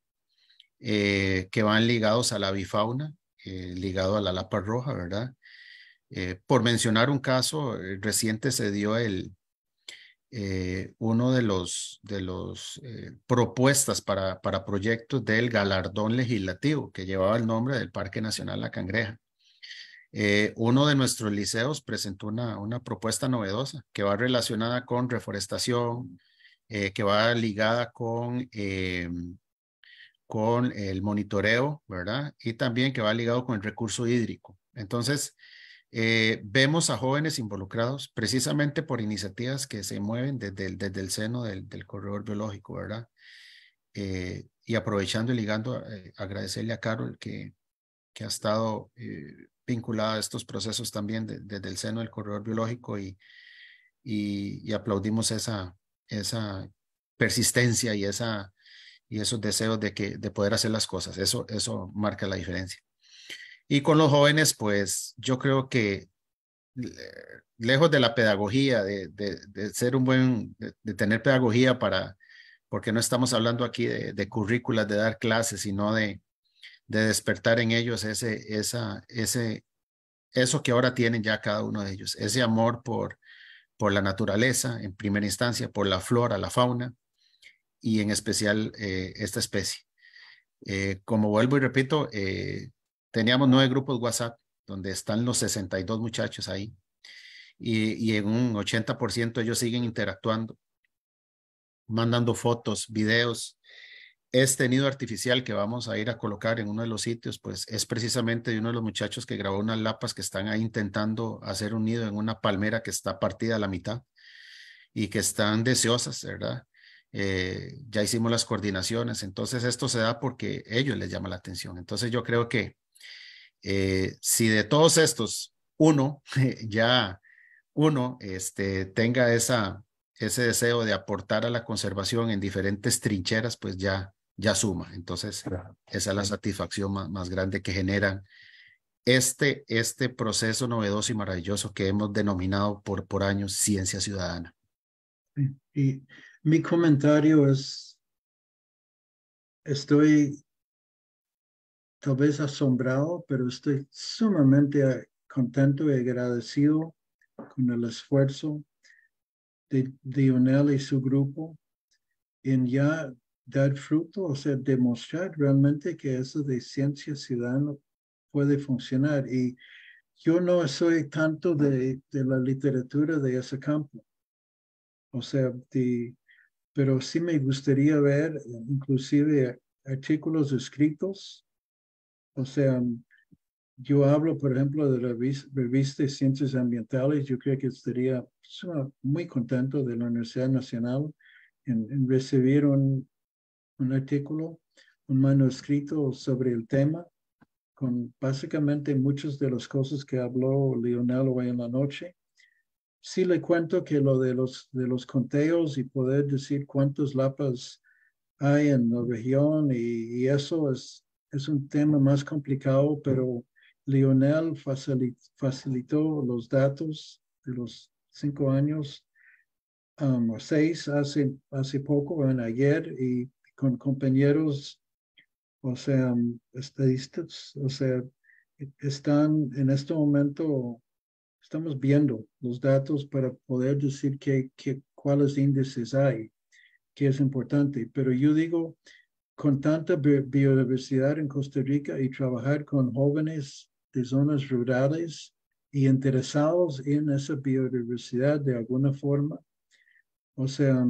Eh, que van ligados a la bifauna, ligado a la lapa roja, ¿verdad? Eh, por mencionar un caso eh, reciente se dio el eh, uno de los de los eh, propuestas para, para proyectos del galardón legislativo que llevaba el nombre del Parque Nacional La Cangreja. Eh, uno de nuestros liceos presentó una, una propuesta novedosa que va relacionada con reforestación, que va ligada con, eh, con el monitoreo, ¿verdad? Y también que va ligado con el recurso hídrico. Entonces, eh, vemos a jóvenes involucrados precisamente por iniciativas que se mueven desde el, desde el seno del, corredor biológico, ¿verdad? Eh, y aprovechando y ligando, eh, agradecerle a Carol que, que ha estado vinculada a estos procesos también desde el seno del corredor biológico y, y, y, aplaudimos esa, esa persistencia y, esa, y esos deseos de, que, de poder hacer las cosas. Eso, eso marca la diferencia. Y con los jóvenes, pues yo creo que lejos de la pedagogía, de, ser un buen, de, tener pedagogía para, porque no estamos hablando aquí de, currículas, de dar clases, sino de, de despertar en ellos ese, esa, ese, eso que ahora tienen ya cada uno de ellos, ese amor por, por la naturaleza, en primera instancia, por la flora, la fauna y en especial eh, esta especie. Eh, como vuelvo y repito, eh, Teníamos nueve grupos WhatsApp, donde están los 62 muchachos ahí, y, en un 80% ellos siguen interactuando, mandando fotos, videos. Este nido artificial que vamos a ir a colocar en uno de los sitios, pues es precisamente de uno de los muchachos que grabó unas lapas que están ahí intentando hacer un nido en una palmera que está partida a la mitad y que están deseosas, ¿verdad? Eh, ya hicimos las coordinaciones, entonces esto se da porque ellos les llama la atención. Entonces yo creo que eh, si de todos estos uno [LAUGHS] ya uno este, tenga esa, ese deseo de aportar a la conservación en diferentes trincheras, pues ya, ya suma. Entonces, esa es la satisfacción más, grande que generan este, este proceso novedoso y maravilloso que hemos denominado por, por años ciencia ciudadana. y mi comentario es, estoy tal vez asombrado, pero estoy sumamente eh, contento y agradecido con el esfuerzo de Dionel y su grupo en ya dar fruto, o sea, demostrar realmente que eso de ciencia ciudadana puede funcionar. Y yo no soy tanto de, la literatura de ese campo, o sea, pero sí me gustaría ver eh, inclusive artículos escritos o sea, yo hablo, por ejemplo, de la revista de Ciencias Ambientales. Yo creo que estaría pues, ah, muy contento de la Universidad Nacional en, recibir un, un artículo, un manuscrito sobre el tema, con básicamente muchas de las cosas que habló Leonel hoy en la noche. Sí le cuento que lo de los, de los conteos y poder decir cuántos lapas hay en la región y eso es es un tema más complicado, pero Lionel facilitó los datos de los cinco años um, o seis hace, hace poco, en ayer, y con compañeros, o sea, um, estadistas, o sea, están en este momento, estamos viendo los datos para poder decir que, cuáles índices hay, que es importante, pero yo digo, con tanta biodiversidad en Costa Rica y trabajar con jóvenes de zonas rurales y interesados en esa biodiversidad de alguna forma. O sea,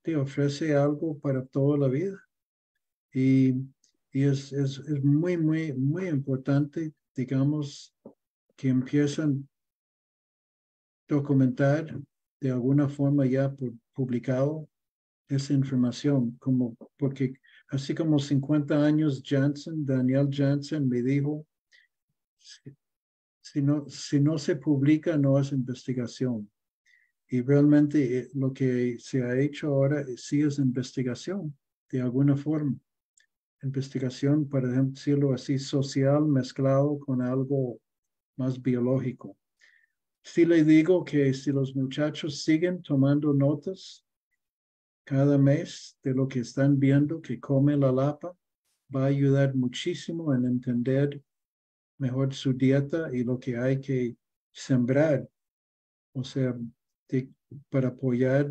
te ofrece algo para toda la vida. Y, es, muy, muy, muy importante, digamos, que empiezan a documentar de alguna forma ya publicado esa información, como porque Así como 50 años, Janssen, Daniel Janssen me dijo, si no, si no se publica, no es investigación. Y realmente eh, lo que se ha hecho ahora eh, sí es investigación, de alguna forma. Investigación, por decirlo así, social mezclado con algo más biológico. Sí le digo que si los muchachos siguen tomando notas, cada mes de lo que están viendo que come la lapa va a ayudar muchísimo en entender mejor su dieta y lo que hay que sembrar, o sea, para apoyar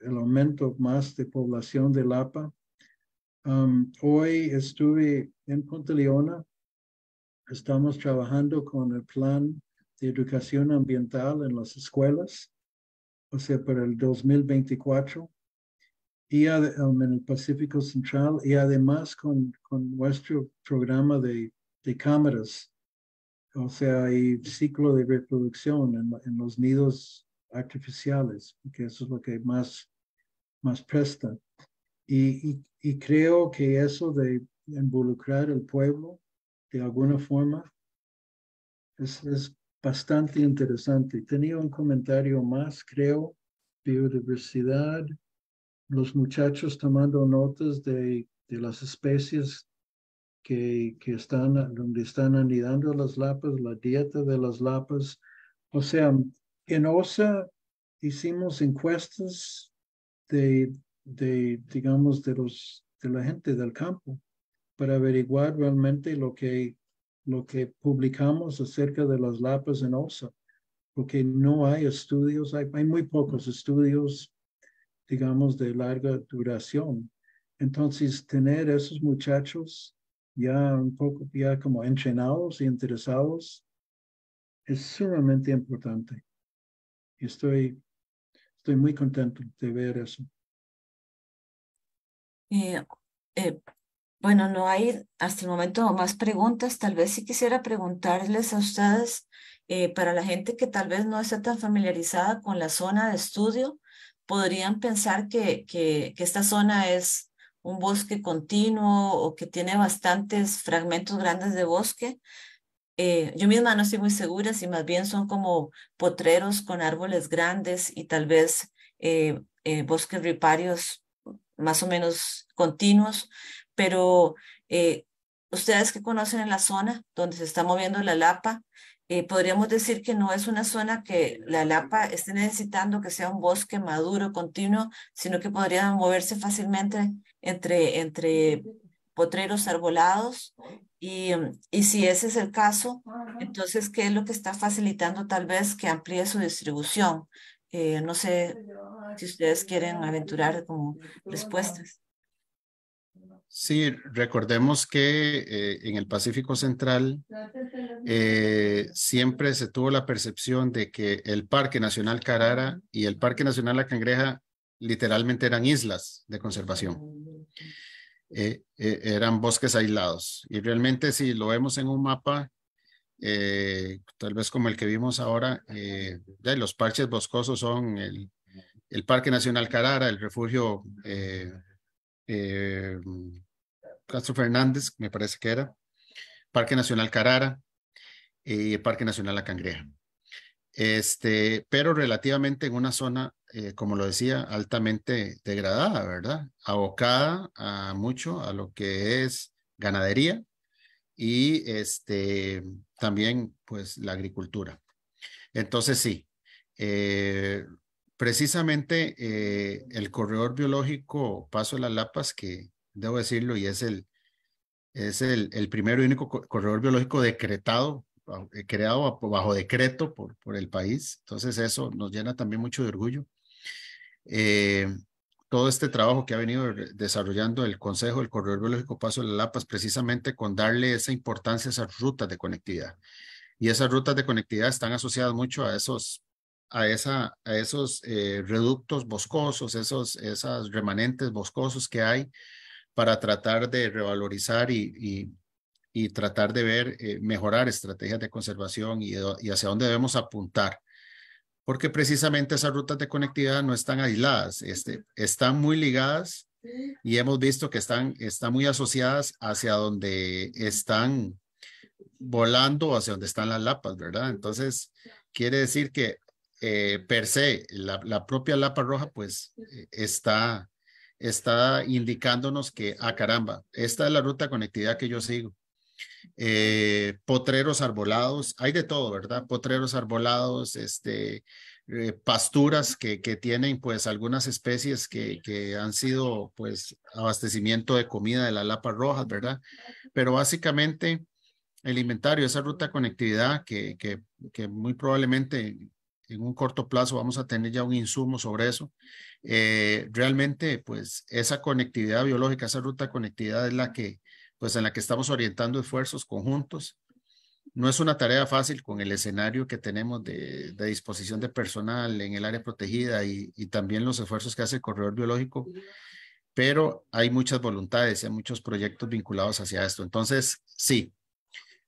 el aumento más de población de lapa. Um, hoy estuve en Punta Leona, estamos trabajando con el plan de educación ambiental en las escuelas, o sea, para el 2024 y um, en el Pacífico Central y además con, con nuestro programa de, de, cámaras. O sea, hay ciclo de reproducción en, los nidos artificiales, que eso es lo que más, más presta. Y, y, creo que eso de involucrar al pueblo de alguna forma es, es bastante interesante. Tenía un comentario más, creo, biodiversidad, los muchachos tomando notas de, de las especies que, que, están, donde están anidando las lapas, la dieta de las lapas. O sea, en OSA hicimos encuestas de, de digamos, de, los, de la gente del campo para averiguar realmente lo que, lo que publicamos acerca de las lapas en OSA, porque no hay estudios, hay, hay muy pocos estudios digamos, de larga duración. Entonces, tener esos muchachos ya un poco, ya como entrenados y interesados, es sumamente importante. Y estoy, estoy muy contento de ver eso. Eh, bueno, no hay hasta el momento más preguntas. Tal vez sí quisiera preguntarles a ustedes, eh, para la gente que tal vez no está tan familiarizada con la zona de estudio, podrían pensar que, que, esta zona es un bosque continuo o que tiene bastantes fragmentos grandes de bosque. Eh, yo misma no estoy muy segura si más bien son como potreros con árboles grandes y tal vez eh, eh, bosques riparios más o menos continuos, pero ustedes que conocen en la zona donde se está moviendo la lapa, podríamos decir que no es una zona que la Lapa esté necesitando que sea un bosque maduro, continuo, sino que podría moverse fácilmente entre, entre potreros arbolados. Y, si ese es el caso, entonces, ¿qué es lo que está facilitando tal vez que amplíe su distribución? no sé si ustedes quieren aventurar como respuestas. Sí, recordemos que eh, en el Pacífico Central eh, siempre se tuvo la percepción de que el Parque Nacional Carara y el Parque Nacional La Cangreja literalmente eran islas de conservación. Eh, eran bosques aislados. Y realmente si lo vemos en un mapa, tal vez como el que vimos ahora, ya los parches boscosos son el, Parque Nacional Carara, el refugio eh, Castro Fernández, me parece que era, Parque Nacional Carara y eh, Parque Nacional La Cangreja. Este, pero relativamente en una zona, eh, como lo decía, altamente degradada, ¿verdad? Abocada a mucho a lo que es ganadería y este, también pues la agricultura. Entonces sí, Precisamente eh, el corredor biológico Paso de las Lapas, que debo decirlo, y es el, es el, el primero y único corredor biológico decretado, eh, creado bajo decreto por, por el país. Entonces eso nos llena también mucho de orgullo. Eh, todo este trabajo que ha venido desarrollando el Consejo del Corredor Biológico Paso de las Lapas, precisamente con darle esa importancia a esas rutas de conectividad. Y esas rutas de conectividad están asociadas mucho a esos a, esa, a esos eh, reductos boscosos, esos esas remanentes boscosos que hay para tratar de revalorizar y, tratar de ver, eh, mejorar estrategias de conservación y, hacia dónde debemos apuntar. Porque precisamente esas rutas de conectividad no están aisladas, este, están muy ligadas y hemos visto que están, están muy asociadas hacia donde están volando hacia donde están las lapas, ¿verdad? Entonces, quiere decir que eh, per se, la, propia lapa roja, pues eh, está, está indicándonos que, ah, caramba, esta es la ruta de conectividad que yo sigo. Eh, potreros arbolados, hay de todo, ¿verdad? Potreros arbolados, este, pasturas que, tienen pues algunas especies que, han sido pues abastecimiento de comida de la lapa roja, ¿verdad? Pero básicamente el inventario, esa ruta de conectividad que, que, que muy probablemente en un corto plazo vamos a tener ya un insumo sobre eso. Eh, realmente, pues esa conectividad biológica, esa ruta de conectividad es la que, pues en la que estamos orientando esfuerzos conjuntos. No es una tarea fácil con el escenario que tenemos de, disposición de personal en el área protegida y, también los esfuerzos que hace el corredor biológico, pero hay muchas voluntades, hay muchos proyectos vinculados hacia esto. Entonces, sí,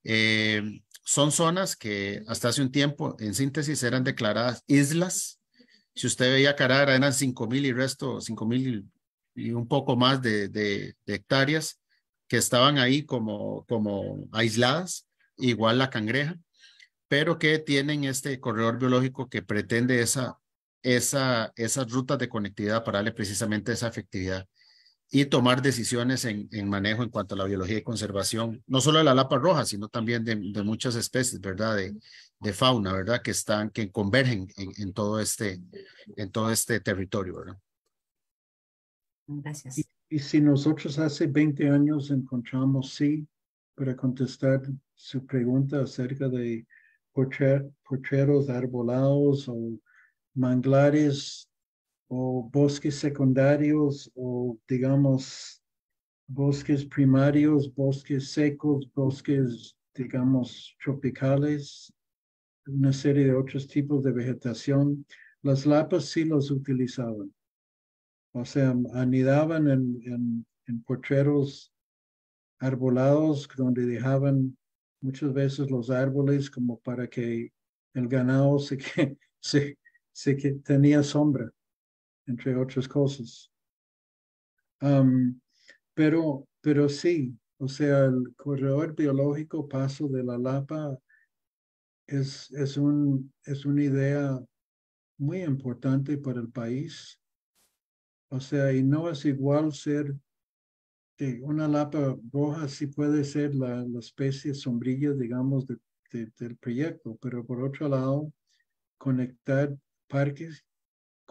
eh, son zonas que hasta hace un tiempo, en síntesis, eran declaradas islas. Si usted veía Carara, eran 5.000 y resto, 5.000 y un poco más de, hectáreas que estaban ahí como, como aisladas, igual la cangreja, pero que tienen este corredor biológico que pretende esa, esa, esas rutas de conectividad para darle precisamente esa efectividad y tomar decisiones en, manejo en cuanto a la biología y conservación, no solo de la lapa roja, sino también de, muchas especies, ¿verdad? De, fauna, ¿verdad? Que están, que convergen en, todo, este, en todo este territorio, ¿verdad? Gracias. Y, si nosotros hace 20 años encontramos sí para contestar su pregunta acerca de porcher, porcheros arbolados o manglares o bosques secundarios o digamos bosques primarios, bosques secos, bosques digamos tropicales, una serie de otros tipos de vegetación. Las lapas sí los utilizaban. O sea, anidaban en, en, arbolados donde dejaban muchas veces los árboles como para que el ganado se, [LAUGHS] se, se que tenía sombra entre otras cosas. pero, pero sí, o sea, el corredor biológico Paso de la Lapa es, es, un, es una idea muy importante para el país. O sea, y no es igual ser una lapa roja, sí puede ser la, especie sombrilla, digamos, del proyecto, pero por otro lado, conectar parques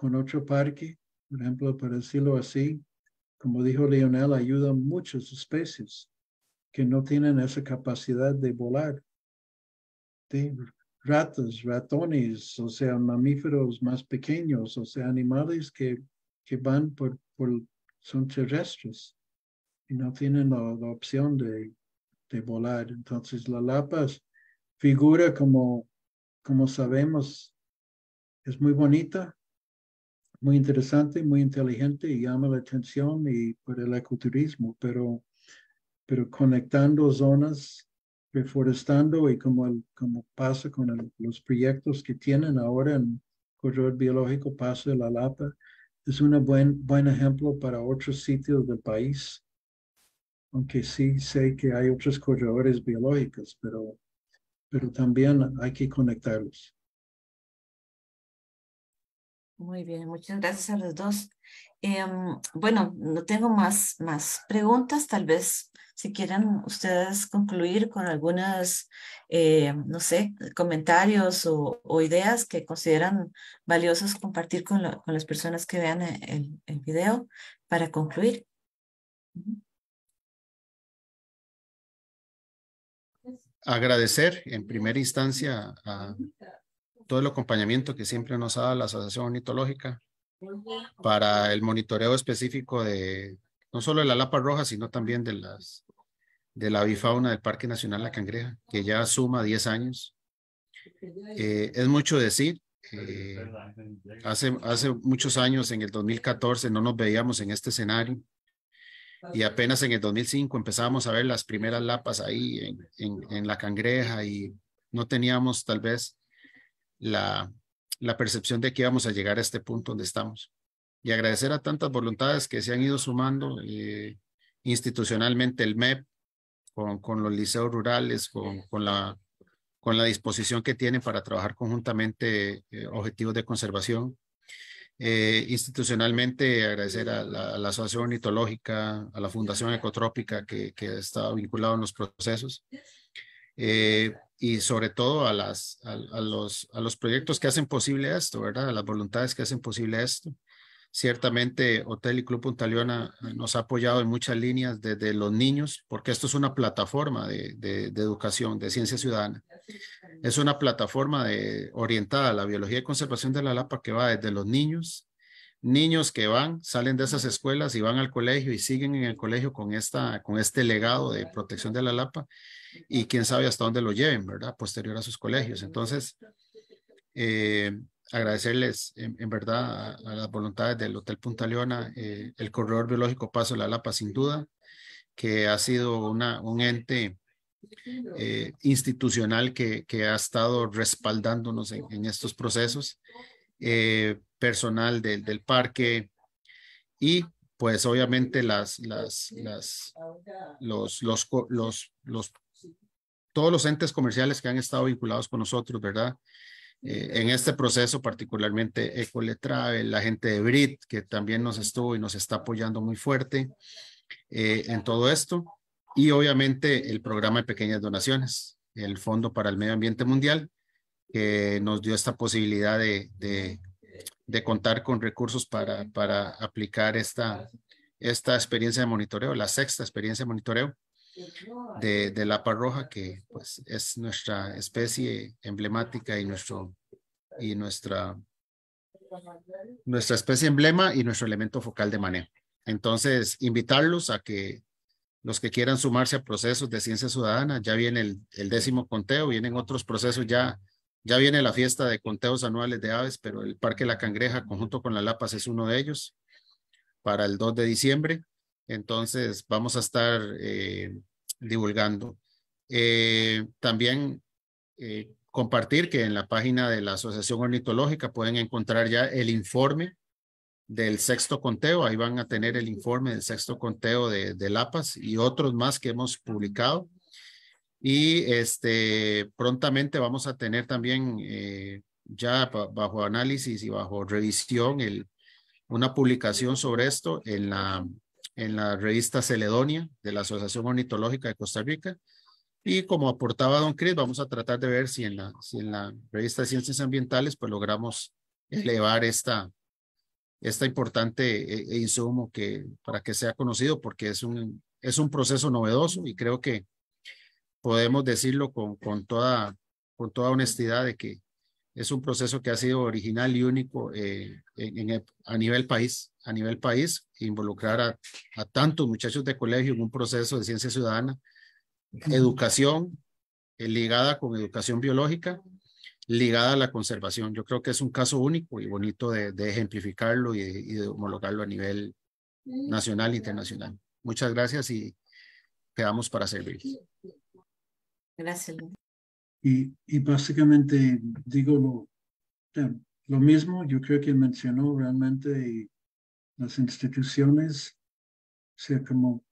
con otro parque, por ejemplo, para decirlo así, como dijo Lionel, ayuda a muchas especies que no tienen esa capacidad de volar. ¿Sí? Ratas, ratones, o sea, mamíferos más pequeños, o sea, animales que, que van por, por, son terrestres y no tienen la, opción de, volar. Entonces, la lapas figura como, como sabemos, es muy bonita, muy interesante, muy inteligente y llama la atención y por el ecoturismo, pero, pero conectando zonas, reforestando y como, como pasa con los proyectos que tienen ahora en Corredor Biológico Paso de la Lapa, es un buen, buen ejemplo para otros sitios del país, aunque sí sé que hay otros corredores biológicos, pero, pero también hay que conectarlos. Muy bien, muchas gracias a los dos. Em, bueno, no tengo más, más preguntas, tal vez si quieren ustedes concluir con algunas, eh, no sé, comentarios o, ideas que consideran valiosas compartir con, las personas que vean eh, el, el video para concluir. Agradecer en primera instancia a todo el acompañamiento que siempre nos da la Asociación Ornitológica para el monitoreo específico de no solo de la Lapa Roja, sino también de, las, de la bifauna del Parque Nacional La Cangreja, que ya suma 10 años. Eh, es mucho decir, eh, hace, hace muchos años, en el 2014, no nos veíamos en este escenario. Y apenas en el 2005 empezamos a ver las primeras lapas ahí en, en la cangreja y no teníamos tal vez la, percepción de que íbamos a llegar a este punto donde estamos. Y agradecer a tantas voluntades que se han ido sumando eh, institucionalmente el MEP, con, con los liceos rurales, con, con, la, con la disposición que tienen para trabajar conjuntamente eh, objetivos de conservación. Eh, institucionalmente agradecer a la, Asociación Ornitológica, a la Fundación Ecotrópica que, que ha estado vinculado en los procesos. Eh, y sobre todo a, las, a, los, a los proyectos que hacen posible esto, ¿verdad? A las voluntades que hacen posible esto. Ciertamente, Hotel y Club Punta eh, nos ha apoyado en muchas líneas desde los niños, porque esto es una plataforma de, de, educación, de ciencia ciudadana. Es una plataforma orientada a la biología y conservación de la Lapa que va desde los niños niños que van, salen de esas escuelas y van al colegio y siguen en el colegio con, esta, con este legado de protección de la Lapa y quién sabe hasta dónde lo lleven, ¿verdad? Posterior a sus colegios. Entonces, eh, agradecerles en, verdad a, las voluntades del Hotel Punta Leona, eh, el Corredor Biológico Paso de la Lapa, sin duda, que ha sido una, un ente eh, institucional que, que, ha estado respaldándonos en estos procesos eh, personal del, parque y pues obviamente las, las, las, los, los, los, todos los entes comerciales que han estado vinculados con nosotros, ¿verdad? Eh, en este proceso, particularmente Ecoletra, la gente de Brit, que también nos estuvo y nos está apoyando muy fuerte eh, en todo esto, y obviamente el programa de pequeñas donaciones, el Fondo para el Medio Ambiente Mundial, que nos dio esta posibilidad de, de, contar con recursos para, para aplicar esta, esta experiencia de monitoreo, la sexta experiencia de monitoreo de, la parroja, que pues, es nuestra especie emblemática y, nuestro, y nuestra, nuestra especie emblema y nuestro elemento focal de manejo. Entonces, invitarlos a que los que quieran sumarse a procesos de ciencia ciudadana, ya viene el, el décimo conteo, vienen otros procesos ya ya viene la fiesta de conteos anuales de aves, pero el Parque La Cangreja, conjunto con la Lapas, es uno de ellos para el 2 de diciembre. Entonces, vamos a estar eh, divulgando. Eh, también eh, compartir que en la página de la Asociación Ornitológica pueden encontrar ya el informe del sexto conteo. Ahí van a tener el informe del sexto conteo de, de Lapas y otros más que hemos publicado. Y este, prontamente vamos a tener también eh, ya bajo análisis y bajo revisión el, una publicación sobre esto en la, en la revista Celedonia de la Asociación Ornitológica de Costa Rica. Y como aportaba don Cris, vamos a tratar de ver si en la, en la revista de Ciencias Ambientales pues logramos elevar esta, esta importante eh, e-, insumo que, para que sea conocido porque es un, es un proceso novedoso y creo que podemos decirlo con, con, toda, con toda honestidad de que es un proceso que ha sido original y único eh, a nivel país, a nivel país, involucrar a, tantos muchachos de colegio en un proceso de ciencia ciudadana, educación eh, ligada con educación biológica, ligada a la conservación. Yo creo que es un caso único y bonito de, ejemplificarlo y de, homologarlo a nivel nacional e internacional. Muchas gracias y quedamos para servir. Gracias. Y, y básicamente digo eh, lo, mismo, yo creo que mencionó realmente las instituciones, o sea, como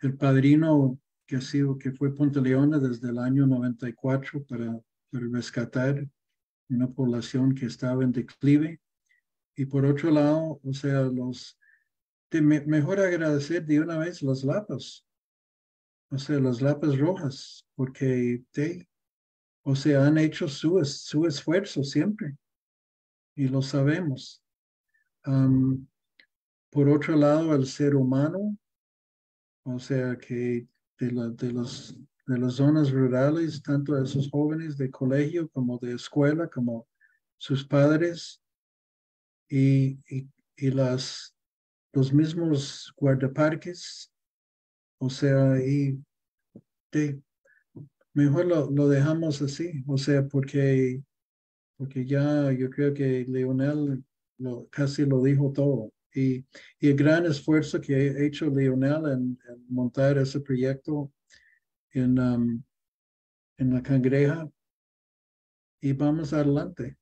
el padrino que ha sido, que fue Ponte Leona desde el año 94 para, para rescatar una población que estaba en declive. Y por otro lado, o sea, los, mejor agradecer de una vez los LAPAS, o sea, las lapas rojas, porque o sea, han hecho su, esfuerzo siempre y lo sabemos. por otro lado, el ser humano, o sea, que de, de, los, las zonas rurales, tanto esos jóvenes de colegio como de escuela, como sus padres y, y las, los mismos guardaparques o sea, y mejor lo, dejamos así, o sea, porque, porque ya yo creo que Leonel casi lo dijo todo. Y, el gran esfuerzo que ha hecho Leonel en, montar ese proyecto en, um, en la cangreja. Y vamos adelante.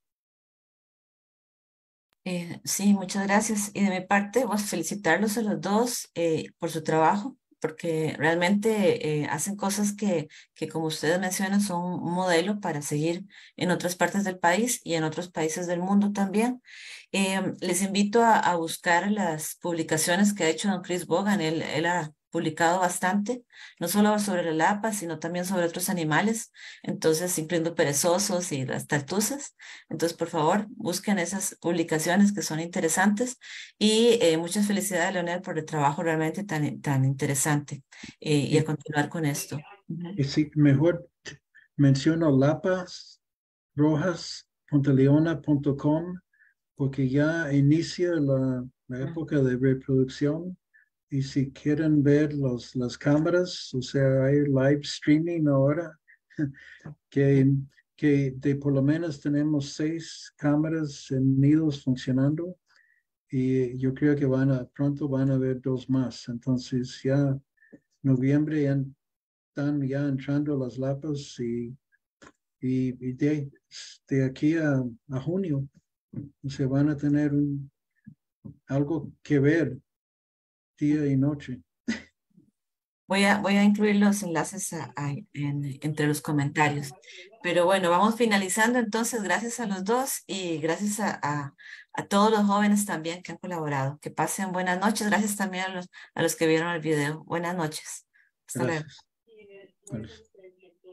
Eh, sí, muchas gracias. Y de mi parte, a felicitarlos a los dos eh, por su trabajo, porque realmente eh, hacen cosas que, que, como ustedes mencionan, son un modelo para seguir en otras partes del país y en otros países del mundo también. Em, les invito a, buscar las publicaciones que ha hecho don Chris Bogan. Él, él publicado bastante, no solo sobre la lapa, sino también sobre otros animales, entonces incluyendo perezosos y las tartuzas. Entonces, por favor, busquen esas publicaciones que son interesantes y eh, muchas felicidades, Leonel, por el trabajo realmente tan, tan interesante eh, y a continuar con esto. Y si mejor menciono lapas, porque ya inicia la, la época de reproducción y si quieren ver los, las cámaras, o sea, hay live streaming ahora, [LAUGHS] que, que de por lo menos tenemos seis cámaras en nidos funcionando y yo creo que van a, pronto van a ver dos más. Entonces ya noviembre están ya entrando las lapas y, y, de, aquí a, a junio se van a tener algo que ver día y noche. Voy a, voy a incluir los enlaces entre los comentarios. Pero bueno, vamos finalizando entonces. Gracias a los dos y gracias a, todos los jóvenes también que han colaborado. Que pasen buenas noches. Gracias también a los, a los que vieron el video. Buenas noches. Hasta luego.